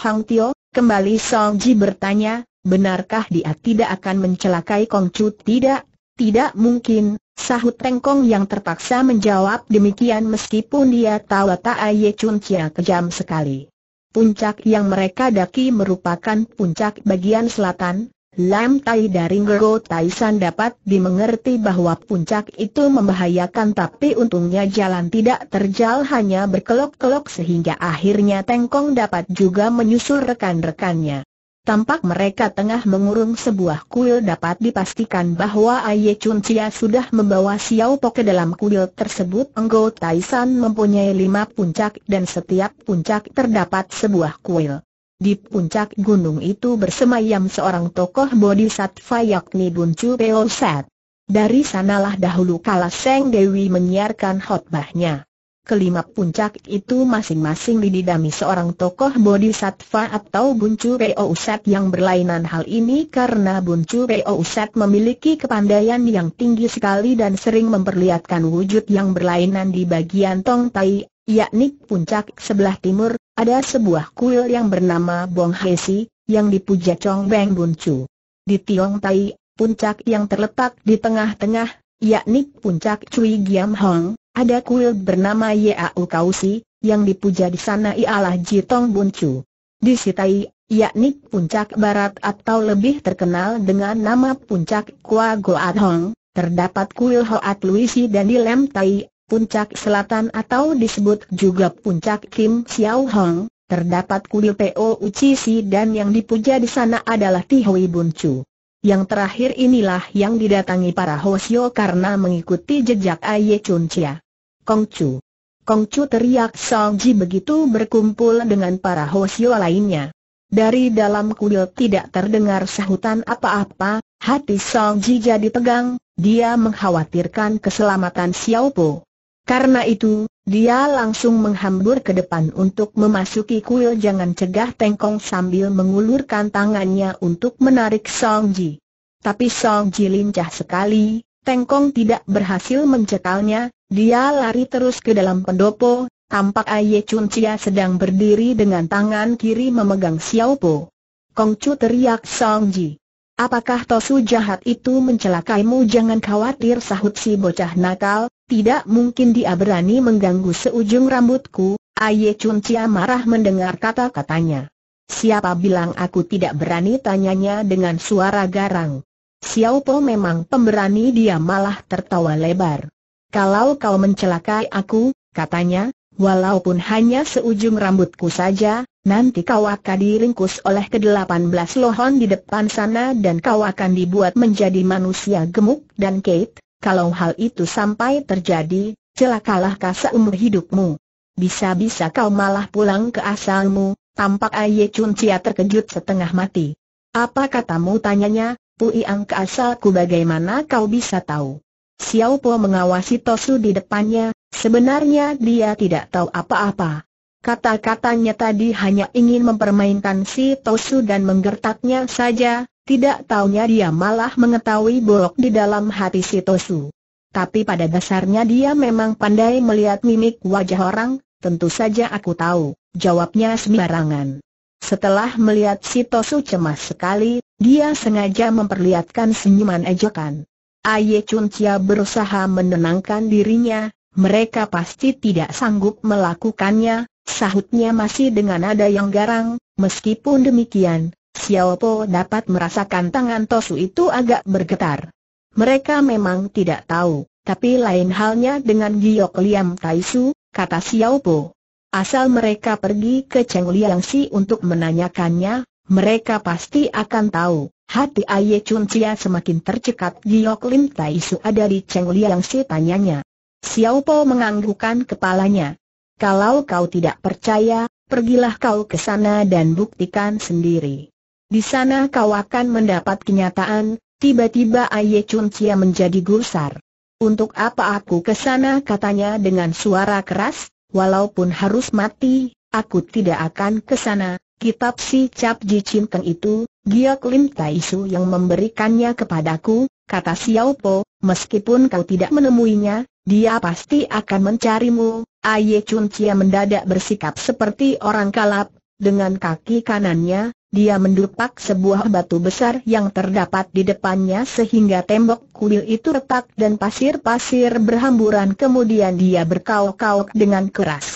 Hang Tio, kembali Song Ji bertanya, benarkah dia tidak akan mencelakai Kong Chu? Tidak, tidak mungkin, Sahut tengkong yang terpaksa menjawab demikian meskipun dia tahu tak Chun Chia kejam sekali. Puncak yang mereka daki merupakan puncak bagian selatan, Lam Tai dari Ngero Taisan dapat dimengerti bahwa puncak itu membahayakan tapi untungnya jalan tidak terjal hanya berkelok-kelok sehingga akhirnya Tengkong dapat juga menyusul rekan-rekannya. Tampak mereka tengah mengurung sebuah kuil dapat dipastikan bahwa Aye Chun Chia sudah membawa Xiao Po ke dalam kuil tersebut. Enggo Taisan mempunyai lima puncak dan setiap puncak terdapat sebuah kuil. Di puncak gunung itu bersemayam seorang tokoh bodhisattva yakni Bun Chu Peo Set. Dari sanalah dahulu kala Seng Dewi menyiarkan khutbahnya kelima puncak itu masing-masing dididami seorang tokoh bodhisattva atau Buncu Reo Usat yang berlainan hal ini karena Buncu Reo Usat memiliki kepandaian yang tinggi sekali dan sering memperlihatkan wujud yang berlainan di bagian Tong Tai, yakni puncak sebelah timur, ada sebuah kuil yang bernama Bong Hesi, yang dipuja Chong Beng Buncu. Di Tiong Tai, puncak yang terletak di tengah-tengah, yakni puncak Cui Giam Hong, ada kuil bernama Yau Kausi, yang dipuja di sana ialah Jitong Buncu. Di Sitai, yakni Puncak Barat atau lebih terkenal dengan nama Puncak Kua Goat Hong, terdapat kuil Hoat Luisi dan di Lem Tai, Puncak Selatan atau disebut juga Puncak Kim Xiao Hong, terdapat kuil Po Uchisi dan yang dipuja di sana adalah Tihui Buncu. Yang terakhir inilah yang didatangi para Hoshio karena mengikuti jejak Aye Chun Chia. Kongcu. Kongcu teriak Ji begitu berkumpul dengan para hosyo lainnya. Dari dalam kuil tidak terdengar sahutan apa-apa, hati Ji jadi tegang, dia mengkhawatirkan keselamatan Xiao Po. Karena itu, dia langsung menghambur ke depan untuk memasuki kuil jangan cegah Tengkong sambil mengulurkan tangannya untuk menarik Song Ji. Tapi Song Ji lincah sekali, Tengkong tidak berhasil mencekalnya, dia lari terus ke dalam pendopo, tampak Aye Chun Chia sedang berdiri dengan tangan kiri memegang Xiao Po. Kong Chu teriak Song Ji. Apakah Tosu jahat itu mencelakaimu? Jangan khawatir sahut si bocah nakal, tidak mungkin dia berani mengganggu seujung rambutku, Aye Chun Chia marah mendengar kata-katanya. Siapa bilang aku tidak berani tanyanya dengan suara garang. Xiao Po memang pemberani dia malah tertawa lebar. Kalau kau mencelakai aku, katanya, walaupun hanya seujung rambutku saja, nanti kau akan diringkus oleh ke-18 lohon di depan sana dan kau akan dibuat menjadi manusia gemuk dan Kate, kalau hal itu sampai terjadi, celakalah kau umur hidupmu. Bisa-bisa kau malah pulang ke asalmu, tampak Aye Chun Chia terkejut setengah mati. Apa katamu tanyanya, Pui ke asalku bagaimana kau bisa tahu? Xiao Po mengawasi Tosu di depannya, sebenarnya dia tidak tahu apa-apa. Kata-katanya tadi hanya ingin mempermainkan si Tosu dan menggertaknya saja, tidak taunya dia malah mengetahui bolok di dalam hati si Tosu. Tapi pada dasarnya dia memang pandai melihat mimik wajah orang, tentu saja aku tahu, jawabnya sembarangan. Setelah melihat si Tosu cemas sekali, dia sengaja memperlihatkan senyuman ejekan. Aye Chun Chia berusaha menenangkan dirinya, mereka pasti tidak sanggup melakukannya, sahutnya masih dengan nada yang garang, meskipun demikian, Xiao Po dapat merasakan tangan Tosu itu agak bergetar. Mereka memang tidak tahu, tapi lain halnya dengan Giok Liam Taisu, kata Xiao Po. Asal mereka pergi ke Cheng Liang Si untuk menanyakannya, mereka pasti akan tahu. Hati Aye Chun Cia semakin tercekat Giok Lim Tai Su ada di Cheng Liang Si tanyanya. Xiao Po menganggukkan kepalanya. Kalau kau tidak percaya, pergilah kau ke sana dan buktikan sendiri. Di sana kau akan mendapat kenyataan, tiba-tiba Aye Chun Cia menjadi gusar. Untuk apa aku ke sana katanya dengan suara keras, walaupun harus mati, aku tidak akan ke sana, Kitab si Cap Ji Teng itu, Giyok Lim Tai Su yang memberikannya kepadaku, kata Xiao Po, meskipun kau tidak menemuinya, dia pasti akan mencarimu. Aye Chun Cia mendadak bersikap seperti orang kalap, dengan kaki kanannya, dia mendupak sebuah batu besar yang terdapat di depannya sehingga tembok kuil itu retak dan pasir-pasir berhamburan kemudian dia berkauk-kauk dengan keras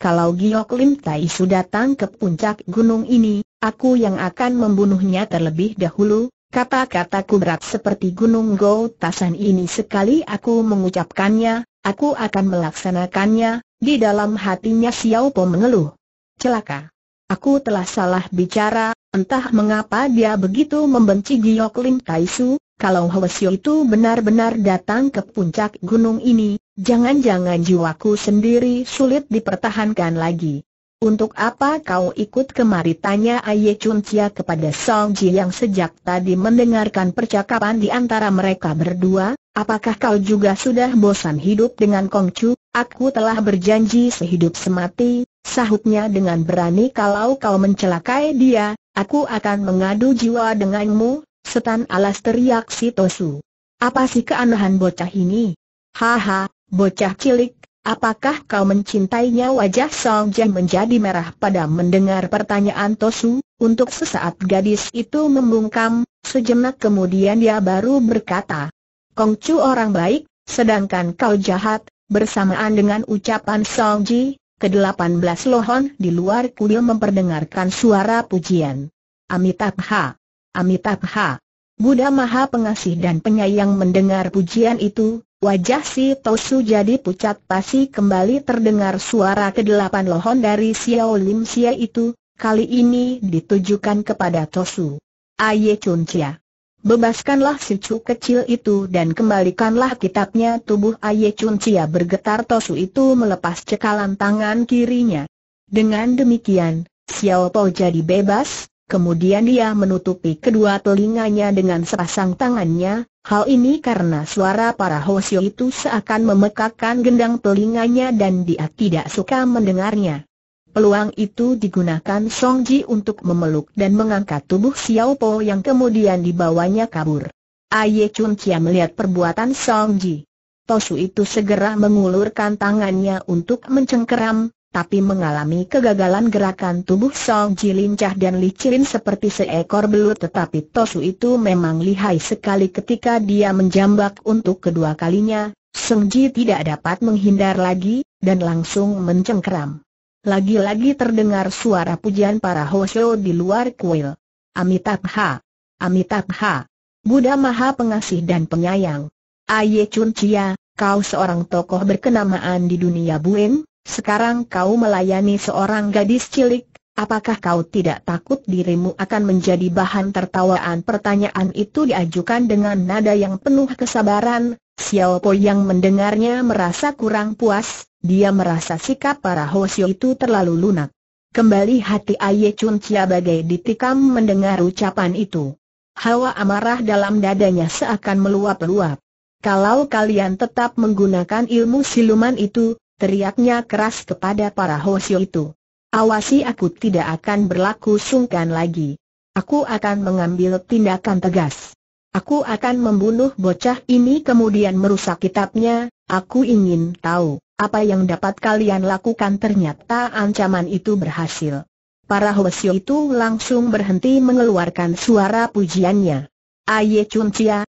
kalau Giok Lim Tai sudah datang ke puncak gunung ini, aku yang akan membunuhnya terlebih dahulu, kata-kataku berat seperti gunung Go Tasan ini sekali aku mengucapkannya, aku akan melaksanakannya, di dalam hatinya Xiao Po mengeluh. Celaka. Aku telah salah bicara, entah mengapa dia begitu membenci Giok Lim Su. kalau Hwasyo itu benar-benar datang ke puncak gunung ini, Jangan-jangan jiwaku sendiri sulit dipertahankan lagi. Untuk apa kau ikut kemari tanya Aye Chun Chia kepada Song Ji yang sejak tadi mendengarkan percakapan di antara mereka berdua, apakah kau juga sudah bosan hidup dengan Kong Chu? Aku telah berjanji sehidup semati, sahutnya dengan berani kalau kau mencelakai dia, aku akan mengadu jiwa denganmu, setan alas teriak si Tosu. Apa sih keanehan bocah ini? Haha, Bocah cilik, apakah kau mencintainya? Wajah Song Jiang menjadi merah pada mendengar pertanyaan Tosu, untuk sesaat gadis itu membungkam, sejenak kemudian dia baru berkata, Kongcu orang baik, sedangkan kau jahat, bersamaan dengan ucapan Song Ji, ke-18 lohon di luar kuil memperdengarkan suara pujian. Amitabha! Amitabha! Buddha Maha Pengasih dan Penyayang mendengar pujian itu, Wajah si Tosu jadi pucat pasi kembali terdengar suara kedelapan lohon dari Xiao Lim Xia itu, kali ini ditujukan kepada Tosu. Aye Chun Chia. Bebaskanlah si cu kecil itu dan kembalikanlah kitabnya tubuh Aye Chun Chia bergetar Tosu itu melepas cekalan tangan kirinya. Dengan demikian, Xiao Po jadi bebas, kemudian dia menutupi kedua telinganya dengan sepasang tangannya, Hal ini karena suara para Hosio itu seakan memekakkan gendang telinganya dan dia tidak suka mendengarnya. Peluang itu digunakan Song Ji untuk memeluk dan mengangkat tubuh Xiao Po yang kemudian dibawanya kabur. Aye Chun Chia melihat perbuatan Song Ji. Tosu itu segera mengulurkan tangannya untuk mencengkeram, tapi mengalami kegagalan gerakan tubuh Song Ji lincah dan licin seperti seekor belut tetapi Tosu itu memang lihai sekali ketika dia menjambak untuk kedua kalinya, Song Ji tidak dapat menghindar lagi, dan langsung mencengkeram. Lagi-lagi terdengar suara pujian para Hoshio di luar kuil. Amitabha! Amitabha! Buddha Maha Pengasih dan Penyayang. Aye Chun Chia, kau seorang tokoh berkenamaan di dunia Buen, sekarang kau melayani seorang gadis cilik, apakah kau tidak takut dirimu akan menjadi bahan tertawaan? Pertanyaan itu diajukan dengan nada yang penuh kesabaran. Xiao Po yang mendengarnya merasa kurang puas, dia merasa sikap para Hosio itu terlalu lunak. Kembali hati Aye Chun Chia bagai ditikam mendengar ucapan itu. Hawa amarah dalam dadanya seakan meluap-luap. Kalau kalian tetap menggunakan ilmu siluman itu, teriaknya keras kepada para Hosio itu. Awasi aku tidak akan berlaku sungkan lagi. Aku akan mengambil tindakan tegas. Aku akan membunuh bocah ini kemudian merusak kitabnya, aku ingin tahu, apa yang dapat kalian lakukan ternyata ancaman itu berhasil. Para Hosio itu langsung berhenti mengeluarkan suara pujiannya. Aye Chun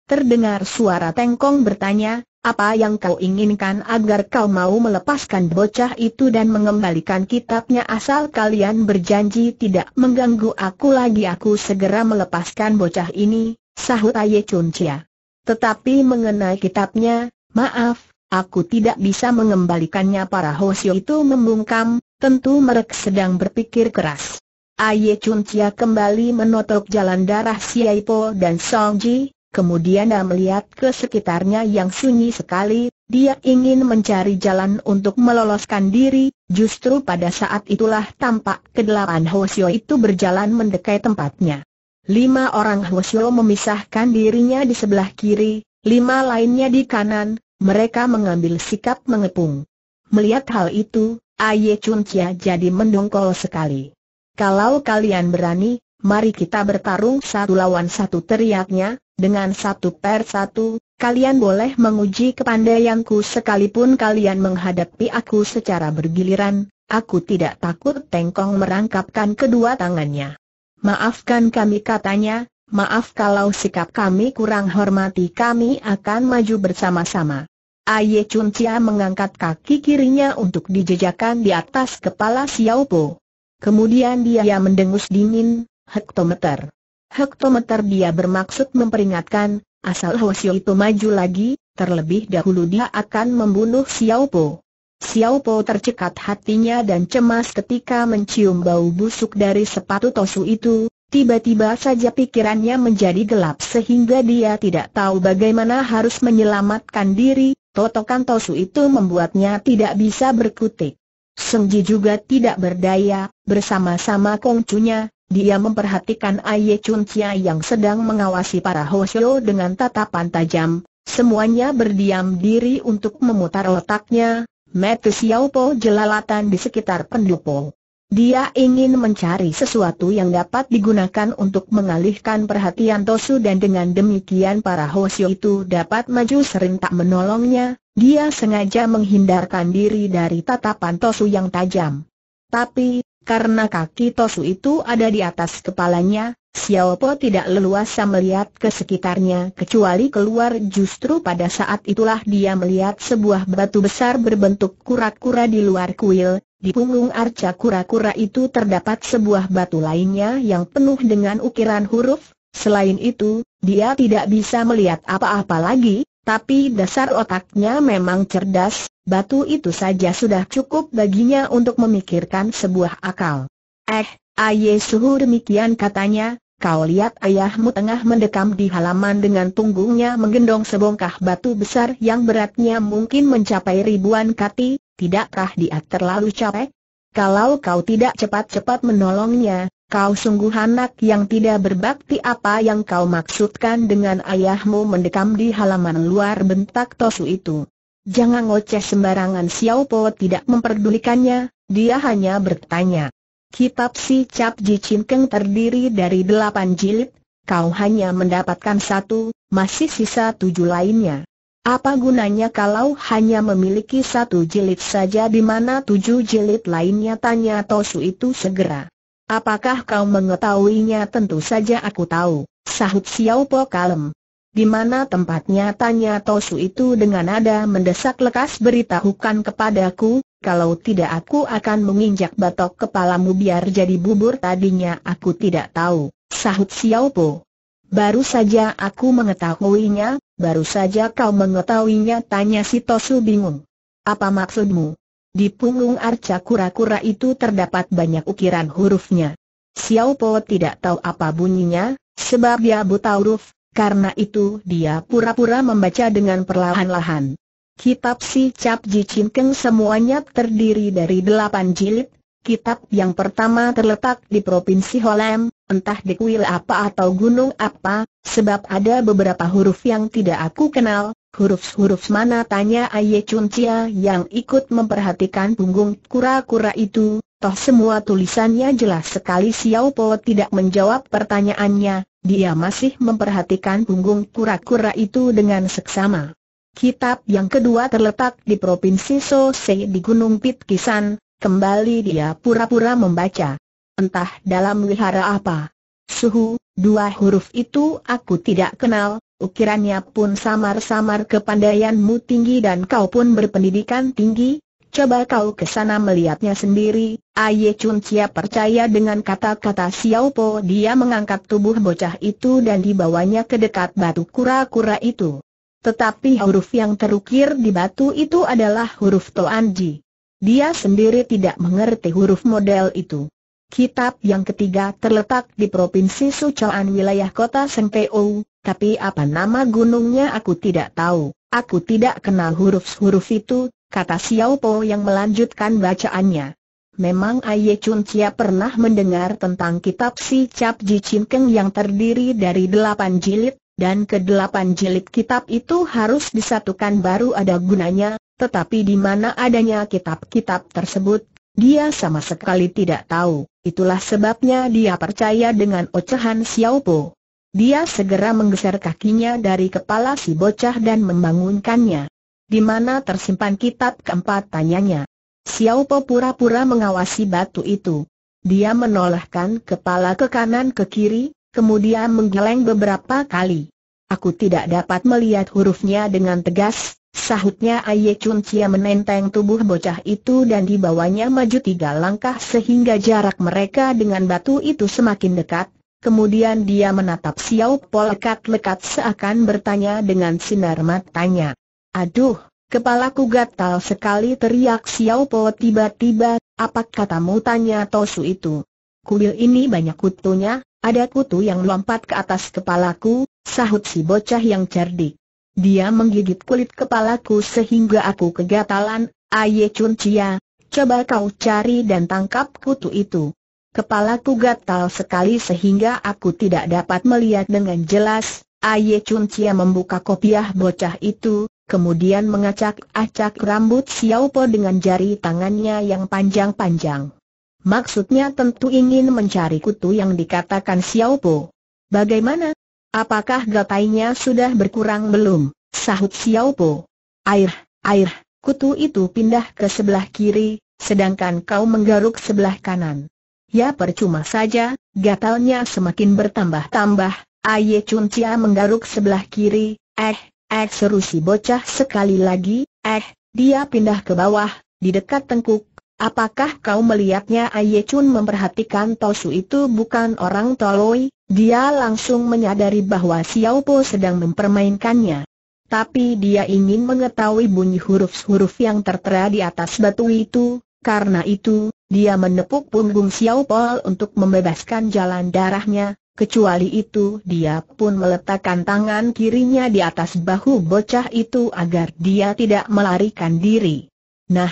terdengar suara Tengkong bertanya, apa yang kau inginkan agar kau mau melepaskan bocah itu dan mengembalikan kitabnya asal kalian berjanji tidak mengganggu aku lagi aku segera melepaskan bocah ini, sahut Aye Chun Chia. Tetapi mengenai kitabnya, maaf, Aku tidak bisa mengembalikannya para hosyo itu membungkam, tentu mereka sedang berpikir keras. Aye Chun Chia kembali menotok jalan darah Siaipo dan Song Ji, Kemudian dia melihat ke sekitarnya yang sunyi sekali, dia ingin mencari jalan untuk meloloskan diri, justru pada saat itulah tampak kedelapan Hwasio itu berjalan mendekai tempatnya. Lima orang Hwasio memisahkan dirinya di sebelah kiri, lima lainnya di kanan, mereka mengambil sikap mengepung. Melihat hal itu, Aye Chun Chia jadi mendongkol sekali. Kalau kalian berani, mari kita bertarung satu lawan satu teriaknya, dengan satu per satu, kalian boleh menguji kepandaianku sekalipun kalian menghadapi aku secara bergiliran, aku tidak takut Tengkong merangkapkan kedua tangannya. Maafkan kami katanya, maaf kalau sikap kami kurang hormati kami akan maju bersama-sama. Aye Chun Chia mengangkat kaki kirinya untuk dijejakan di atas kepala Xiao Po. Kemudian dia mendengus dingin, hektometer. Hektometer dia bermaksud memperingatkan, asal Hwasyo itu maju lagi, terlebih dahulu dia akan membunuh Xiao Po. Xiao Po tercekat hatinya dan cemas ketika mencium bau busuk dari sepatu Tosu itu, tiba-tiba saja pikirannya menjadi gelap sehingga dia tidak tahu bagaimana harus menyelamatkan diri, totokan Tosu itu membuatnya tidak bisa berkutik. Sengji juga tidak berdaya, bersama-sama kongcunya, dia memperhatikan Aye Chun Chia yang sedang mengawasi para Hoshio dengan tatapan tajam, semuanya berdiam diri untuk memutar otaknya, Xiao Po jelalatan di sekitar pendopo. Dia ingin mencari sesuatu yang dapat digunakan untuk mengalihkan perhatian Tosu dan dengan demikian para Hoshio itu dapat maju serentak menolongnya, dia sengaja menghindarkan diri dari tatapan Tosu yang tajam. Tapi, karena kaki Tosu itu ada di atas kepalanya, Xiao Po tidak leluasa melihat ke sekitarnya kecuali keluar justru pada saat itulah dia melihat sebuah batu besar berbentuk kura-kura di luar kuil, di punggung arca kura-kura itu terdapat sebuah batu lainnya yang penuh dengan ukiran huruf, selain itu, dia tidak bisa melihat apa-apa lagi, tapi dasar otaknya memang cerdas, batu itu saja sudah cukup baginya untuk memikirkan sebuah akal. Eh, ayah Suhu demikian katanya, kau lihat ayahmu tengah mendekam di halaman dengan punggungnya menggendong sebongkah batu besar yang beratnya mungkin mencapai ribuan kati, tidakkah dia terlalu capek? Kalau kau tidak cepat-cepat menolongnya, Kau sungguh anak yang tidak berbakti apa yang kau maksudkan dengan ayahmu mendekam di halaman luar bentak Tosu itu. Jangan ngoceh sembarangan Xiao Po tidak memperdulikannya, dia hanya bertanya. Kitab si Cap Ji Chin Keng terdiri dari delapan jilid, kau hanya mendapatkan satu, masih sisa tujuh lainnya. Apa gunanya kalau hanya memiliki satu jilid saja di mana tujuh jilid lainnya tanya Tosu itu segera. Apakah kau mengetahuinya? Tentu saja aku tahu, sahut Xiao Po kalem. Di mana tempatnya tanya Tosu itu dengan nada mendesak lekas beritahukan kepadaku, kalau tidak aku akan menginjak batok kepalamu biar jadi bubur tadinya aku tidak tahu, sahut Xiao Po. Baru saja aku mengetahuinya, baru saja kau mengetahuinya tanya si Tosu bingung. Apa maksudmu? Di punggung arca kura-kura itu terdapat banyak ukiran hurufnya. Xiao Po tidak tahu apa bunyinya, sebab dia buta huruf, karena itu dia pura-pura membaca dengan perlahan-lahan. Kitab Si Cap Ji Chin Keng semuanya terdiri dari delapan jilid, kitab yang pertama terletak di Provinsi Holem, entah di kuil apa atau gunung apa, sebab ada beberapa huruf yang tidak aku kenal, Huruf-huruf mana tanya Aye Chun Chia yang ikut memperhatikan punggung kura-kura itu, toh semua tulisannya jelas sekali Xiao Po tidak menjawab pertanyaannya, dia masih memperhatikan punggung kura-kura itu dengan seksama. Kitab yang kedua terletak di Provinsi So Se di Gunung Pitkisan, kembali dia pura-pura membaca. Entah dalam wihara apa. Suhu, dua huruf itu aku tidak kenal, ukirannya pun samar-samar kepandaianmu tinggi dan kau pun berpendidikan tinggi, coba kau ke sana melihatnya sendiri. Aye Chun Chia percaya dengan kata-kata Xiao Po dia mengangkat tubuh bocah itu dan dibawanya ke dekat batu kura-kura itu. Tetapi huruf yang terukir di batu itu adalah huruf Ji. Dia sendiri tidak mengerti huruf model itu. Kitab yang ketiga terletak di Provinsi Sucoan wilayah kota Sengpeo, tapi apa nama gunungnya aku tidak tahu, aku tidak kenal huruf-huruf itu, kata Xiao Po yang melanjutkan bacaannya. Memang Aye Chun Chia pernah mendengar tentang kitab Si Cap Ji Chin Keng yang terdiri dari delapan jilid, dan kedelapan jilid kitab itu harus disatukan baru ada gunanya, tetapi di mana adanya kitab-kitab tersebut, dia sama sekali tidak tahu. Itulah sebabnya dia percaya dengan ocehan Xiao Po. Dia segera menggeser kakinya dari kepala si bocah dan membangunkannya. Di mana tersimpan kitab keempat tanyanya. Xiao Po pura-pura mengawasi batu itu. Dia menolakkan kepala ke kanan ke kiri, kemudian menggeleng beberapa kali. Aku tidak dapat melihat hurufnya dengan tegas, sahutnya Aye Chun Cia menenteng tubuh bocah itu dan dibawanya maju tiga langkah sehingga jarak mereka dengan batu itu semakin dekat, Kemudian dia menatap Xiao Po lekat-lekat seakan bertanya dengan sinar matanya. Aduh, kepalaku gatal sekali teriak Xiao Po tiba-tiba, apa katamu tanya Tosu itu? Kuil ini banyak kutunya, ada kutu yang lompat ke atas kepalaku, sahut si bocah yang cerdik. Dia menggigit kulit kepalaku sehingga aku kegatalan, Aye Chun Chia, coba kau cari dan tangkap kutu itu. Kepalaku gatal sekali sehingga aku tidak dapat melihat dengan jelas. Aye Chun Chia membuka kopiah bocah itu, kemudian mengacak-acak rambut Xiao Po dengan jari tangannya yang panjang-panjang. Maksudnya tentu ingin mencari kutu yang dikatakan Xiao Po. Bagaimana? Apakah gapainya sudah berkurang belum? Sahut Xiao Po. Air, air, kutu itu pindah ke sebelah kiri, sedangkan kau menggaruk sebelah kanan. Ya percuma saja, gatalnya semakin bertambah-tambah, Aye Chun Chia menggaruk sebelah kiri, eh, eh seru si bocah sekali lagi, eh, dia pindah ke bawah, di dekat tengkuk. Apakah kau melihatnya Aye Chun memperhatikan Tosu itu bukan orang toloi, dia langsung menyadari bahwa Xiao Po sedang mempermainkannya. Tapi dia ingin mengetahui bunyi huruf-huruf yang tertera di atas batu itu, karena itu, dia menepuk punggung Xiao Paul untuk membebaskan jalan darahnya, kecuali itu dia pun meletakkan tangan kirinya di atas bahu bocah itu agar dia tidak melarikan diri. Nah,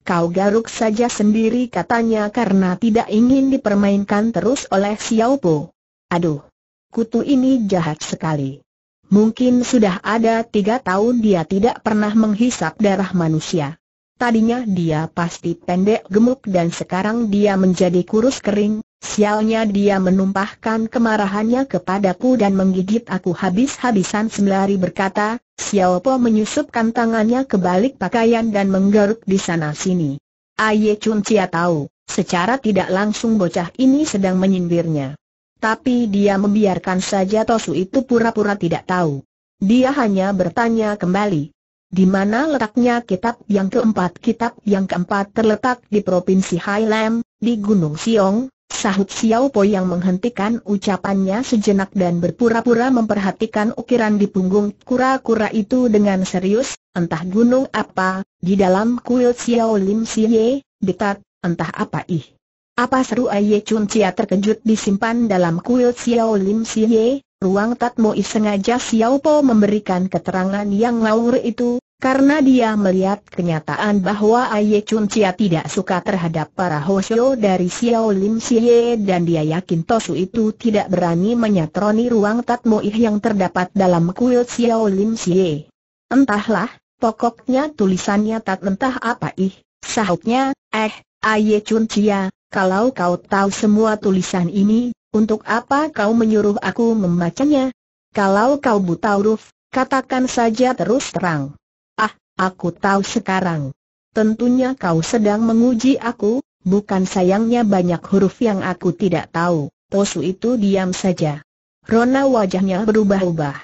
kau garuk saja sendiri katanya karena tidak ingin dipermainkan terus oleh Xiao Po. Aduh, kutu ini jahat sekali. Mungkin sudah ada tiga tahun dia tidak pernah menghisap darah manusia. Tadinya dia pasti pendek gemuk dan sekarang dia menjadi kurus kering, sialnya dia menumpahkan kemarahannya kepadaku dan menggigit aku habis-habisan sembari berkata, Xiao Po menyusupkan tangannya ke balik pakaian dan menggaruk di sana-sini. Aye Chun Chia tahu, secara tidak langsung bocah ini sedang menyindirnya. Tapi dia membiarkan saja Tosu itu pura-pura tidak tahu. Dia hanya bertanya kembali, di mana letaknya kitab yang keempat? Kitab yang keempat terletak di Provinsi Hailem, di Gunung Siong, sahut Xiao Po yang menghentikan ucapannya sejenak dan berpura-pura memperhatikan ukiran di punggung kura-kura itu dengan serius, entah gunung apa, di dalam kuil Xiao Lim Siye, dekat, entah apa ih. Apa seru Aye Chun Chia terkejut disimpan dalam kuil Xiao Lim Siye, Ruang Tatmoi sengaja Xiao Po memberikan keterangan yang ngawur itu, karena dia melihat kenyataan bahwa Aye Chun Cia tidak suka terhadap para Hoshio dari Xiao Lim Xie dan dia yakin Tosu itu tidak berani menyatroni ruang Tatmoi yang terdapat dalam kuil Xiao Lim Xie. Entahlah, pokoknya tulisannya tak entah apa ih, sahutnya, eh, Aye Chun Cia, kalau kau tahu semua tulisan ini, untuk apa kau menyuruh aku membacanya? Kalau kau buta huruf, katakan saja terus terang. Ah, aku tahu sekarang. Tentunya kau sedang menguji aku, bukan sayangnya banyak huruf yang aku tidak tahu. Tosu itu diam saja. Rona wajahnya berubah-ubah.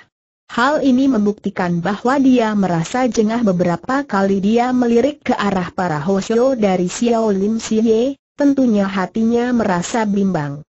Hal ini membuktikan bahwa dia merasa jengah beberapa kali dia melirik ke arah para Hosyo dari Xiao Lim Siye, tentunya hatinya merasa bimbang.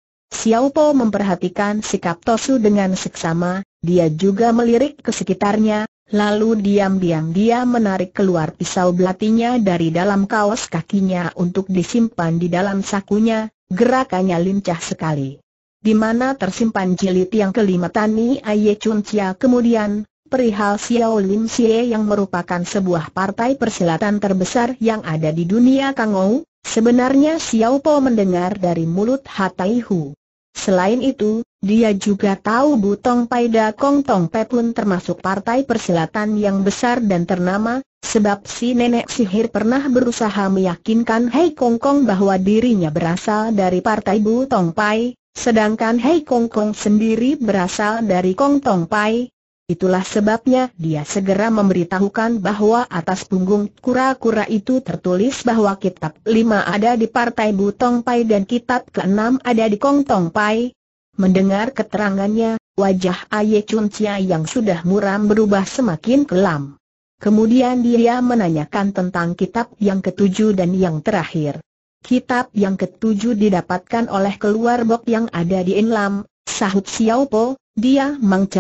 Xiao Po memperhatikan sikap Tosu dengan seksama, dia juga melirik ke sekitarnya, lalu diam-diam dia menarik keluar pisau belatinya dari dalam kaos kakinya untuk disimpan di dalam sakunya, gerakannya lincah sekali. Di mana tersimpan jilid yang kelima Tani Aye Chun Chia kemudian, perihal Xiao Lin Xie yang merupakan sebuah partai persilatan terbesar yang ada di dunia Kangou, sebenarnya Xiao Po mendengar dari mulut Hataihu. Selain itu, dia juga tahu Butong Pai Dakong Tong Pe pun termasuk partai persilatan yang besar dan ternama, sebab si nenek sihir pernah berusaha meyakinkan Hei Kong Kong bahwa dirinya berasal dari partai Butong Pai, sedangkan Hei Kong Kong sendiri berasal dari Kong Tong Pai, Itulah sebabnya dia segera memberitahukan bahwa atas punggung kura-kura itu tertulis bahwa kitab lima ada di Partai Butong Pai dan kitab keenam ada di Kong Tong Pai. Mendengar keterangannya, wajah Aye Chun Chia yang sudah muram berubah semakin kelam. Kemudian dia menanyakan tentang kitab yang ketujuh dan yang terakhir. Kitab yang ketujuh didapatkan oleh keluar bok yang ada di Inlam, sahut Xiao Po, dia memang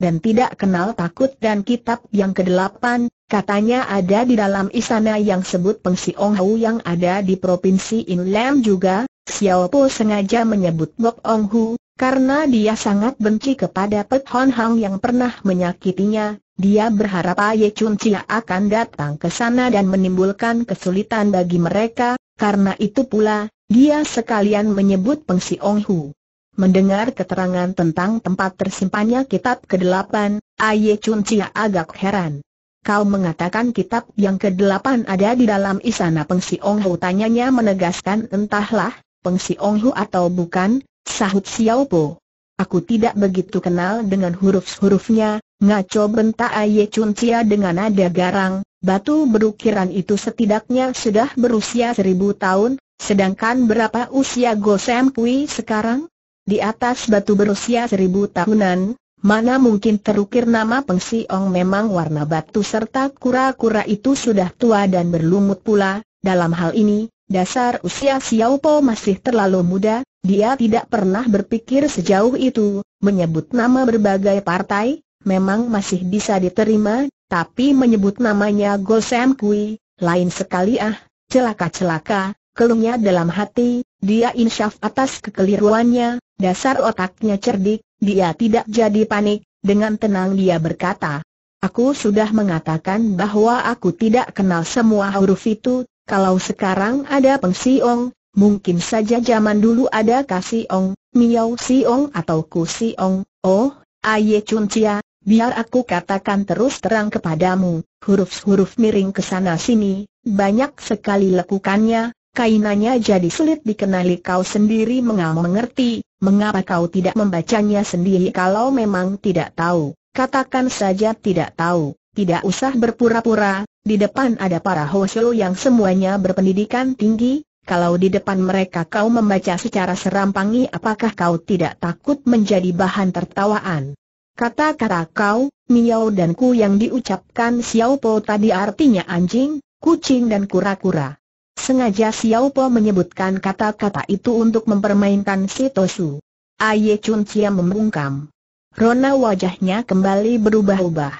dan tidak kenal takut dan kitab yang kedelapan, katanya ada di dalam istana yang sebut Peng Siong Hu yang ada di Provinsi Inlam juga, Xiao Po sengaja menyebut Bok Ong Hu, karena dia sangat benci kepada Pet Hon Hang yang pernah menyakitinya, dia berharap Aye Chun Chia akan datang ke sana dan menimbulkan kesulitan bagi mereka, karena itu pula, dia sekalian menyebut Peng Siong Hu. Mendengar keterangan tentang tempat tersimpannya kitab ke-8, Aye Chun Cia agak heran. Kau mengatakan kitab yang ke-8 ada di dalam istana Peng Siong Hu tanyanya menegaskan entahlah, Peng Siong Hu atau bukan, sahut Xiao Po. Aku tidak begitu kenal dengan huruf-hurufnya, ngaco bentak Aye Chun Cia dengan nada garang, batu berukiran itu setidaknya sudah berusia seribu tahun, sedangkan berapa usia Sam Kui sekarang? Di atas batu berusia seribu tahunan, mana mungkin terukir nama Peng Siong memang warna batu serta kura-kura itu sudah tua dan berlumut pula, dalam hal ini, dasar usia Xiao Po masih terlalu muda, dia tidak pernah berpikir sejauh itu, menyebut nama berbagai partai, memang masih bisa diterima, tapi menyebut namanya Gosem Kui, lain sekali ah, celaka-celaka, keluhnya dalam hati, dia insyaf atas kekeliruannya, dasar otaknya cerdik, dia tidak jadi panik, dengan tenang dia berkata, Aku sudah mengatakan bahwa aku tidak kenal semua huruf itu, kalau sekarang ada Peng Siong, mungkin saja zaman dulu ada Kasiong, Miao Siong atau Ku Siong, oh, Aye Chun Cia, biar aku katakan terus terang kepadamu, huruf-huruf miring ke sana sini, banyak sekali lekukannya, kainannya jadi sulit dikenali kau sendiri mengam mengerti, mengapa kau tidak membacanya sendiri kalau memang tidak tahu, katakan saja tidak tahu, tidak usah berpura-pura, di depan ada para hosyo yang semuanya berpendidikan tinggi, kalau di depan mereka kau membaca secara serampangi apakah kau tidak takut menjadi bahan tertawaan. Kata-kata kau, miau dan ku yang diucapkan Xiao Po tadi artinya anjing, kucing dan kura-kura. Sengaja Xiao Po menyebutkan kata-kata itu untuk mempermainkan si Tosu. Aye Chun Chia membungkam. Rona wajahnya kembali berubah-ubah.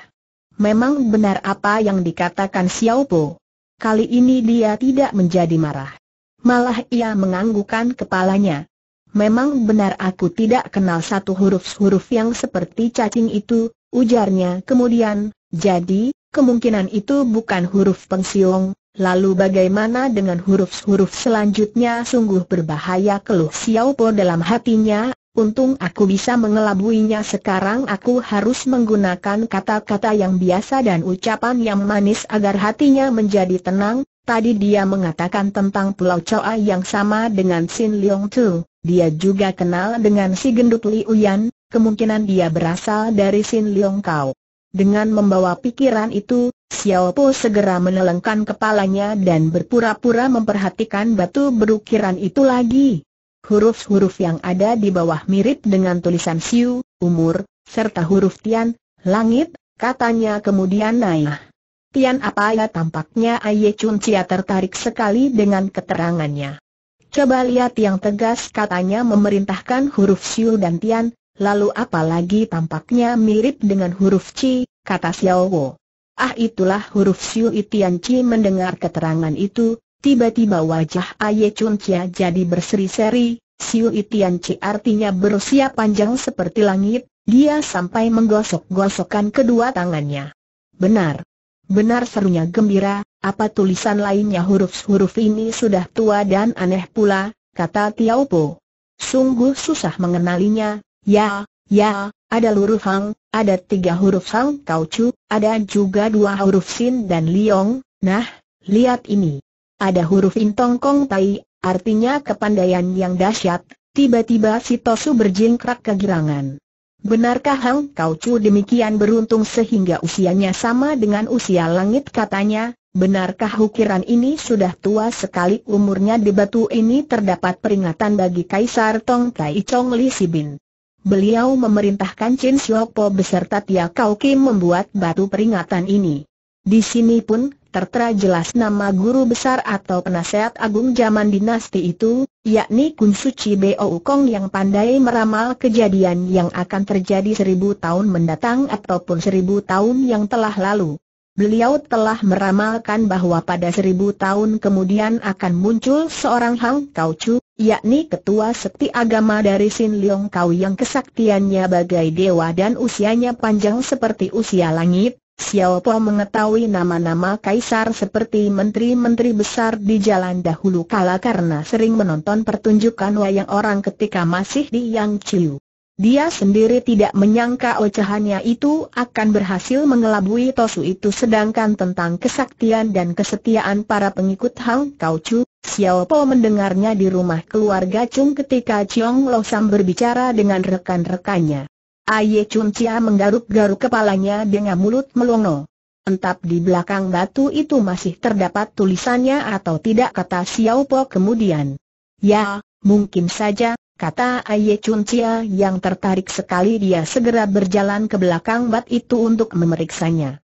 Memang benar apa yang dikatakan Xiao Po. Kali ini dia tidak menjadi marah. Malah ia menganggukkan kepalanya. Memang benar aku tidak kenal satu huruf-huruf yang seperti cacing itu, ujarnya kemudian, jadi, kemungkinan itu bukan huruf pengsiung, Lalu bagaimana dengan huruf-huruf selanjutnya sungguh berbahaya keluh Xiaopo dalam hatinya, untung aku bisa mengelabuinya sekarang aku harus menggunakan kata-kata yang biasa dan ucapan yang manis agar hatinya menjadi tenang, tadi dia mengatakan tentang Pulau Choa yang sama dengan Sin Leong Tu, dia juga kenal dengan si gendut Li Uyan, kemungkinan dia berasal dari Sin Leong Kau. Dengan membawa pikiran itu, Xiao Po segera menelengkan kepalanya dan berpura-pura memperhatikan batu berukiran itu lagi. Huruf-huruf yang ada di bawah mirip dengan tulisan Xiu, umur, serta huruf Tian, langit, katanya kemudian naik. Tian apa ya tampaknya Aye Chun Cia tertarik sekali dengan keterangannya. Coba lihat yang tegas katanya memerintahkan huruf Xiu dan Tian, Lalu apa lagi tampaknya mirip dengan huruf C, kata Xiao Wu. Ah itulah huruf Siu Itian Ci mendengar keterangan itu, tiba-tiba wajah Aye Chun Chia jadi berseri-seri, Siu Itian Ci artinya berusia panjang seperti langit, dia sampai menggosok-gosokkan kedua tangannya. Benar. Benar serunya gembira, apa tulisan lainnya huruf-huruf ini sudah tua dan aneh pula, kata Tiao Po. Sungguh susah mengenalinya, Ya, ya, ada luruh Hang, ada tiga huruf Hang Kau Chu, ada juga dua huruf Sin dan Liong, nah, lihat ini. Ada huruf Intong Kong Tai, artinya kepandaian yang dahsyat, tiba-tiba si Tosu berjingkrak kegirangan. Benarkah Hang Kau Chu demikian beruntung sehingga usianya sama dengan usia langit katanya? Benarkah ukiran ini sudah tua sekali umurnya di batu ini terdapat peringatan bagi Kaisar Tong Tai Chong Li Sibin beliau memerintahkan Chin Xiaopo beserta Tia Kau Kim membuat batu peringatan ini. Di sini pun, tertera jelas nama guru besar atau penasehat agung zaman dinasti itu, yakni Kun Suci Bo Kong yang pandai meramal kejadian yang akan terjadi seribu tahun mendatang ataupun seribu tahun yang telah lalu. Beliau telah meramalkan bahwa pada seribu tahun kemudian akan muncul seorang Hang Kau Chu, yakni ketua sekti agama dari Sin Leong Kau yang kesaktiannya bagai dewa dan usianya panjang seperti usia langit. Xiao Po mengetahui nama-nama kaisar seperti menteri-menteri besar di jalan dahulu kala karena sering menonton pertunjukan wayang orang ketika masih di Yang Chiu. Dia sendiri tidak menyangka ocehannya itu akan berhasil mengelabui Tosu itu sedangkan tentang kesaktian dan kesetiaan para pengikut Hang Kau Chu, Xiao Po mendengarnya di rumah keluarga Chung ketika Chiong Lo Sam berbicara dengan rekan-rekannya. Aye Chun Chia menggaruk-garuk kepalanya dengan mulut melongo. Entah di belakang batu itu masih terdapat tulisannya atau tidak kata Xiao Po kemudian. Ya, mungkin saja, kata Aye Chun Chia yang tertarik sekali dia segera berjalan ke belakang bat itu untuk memeriksanya.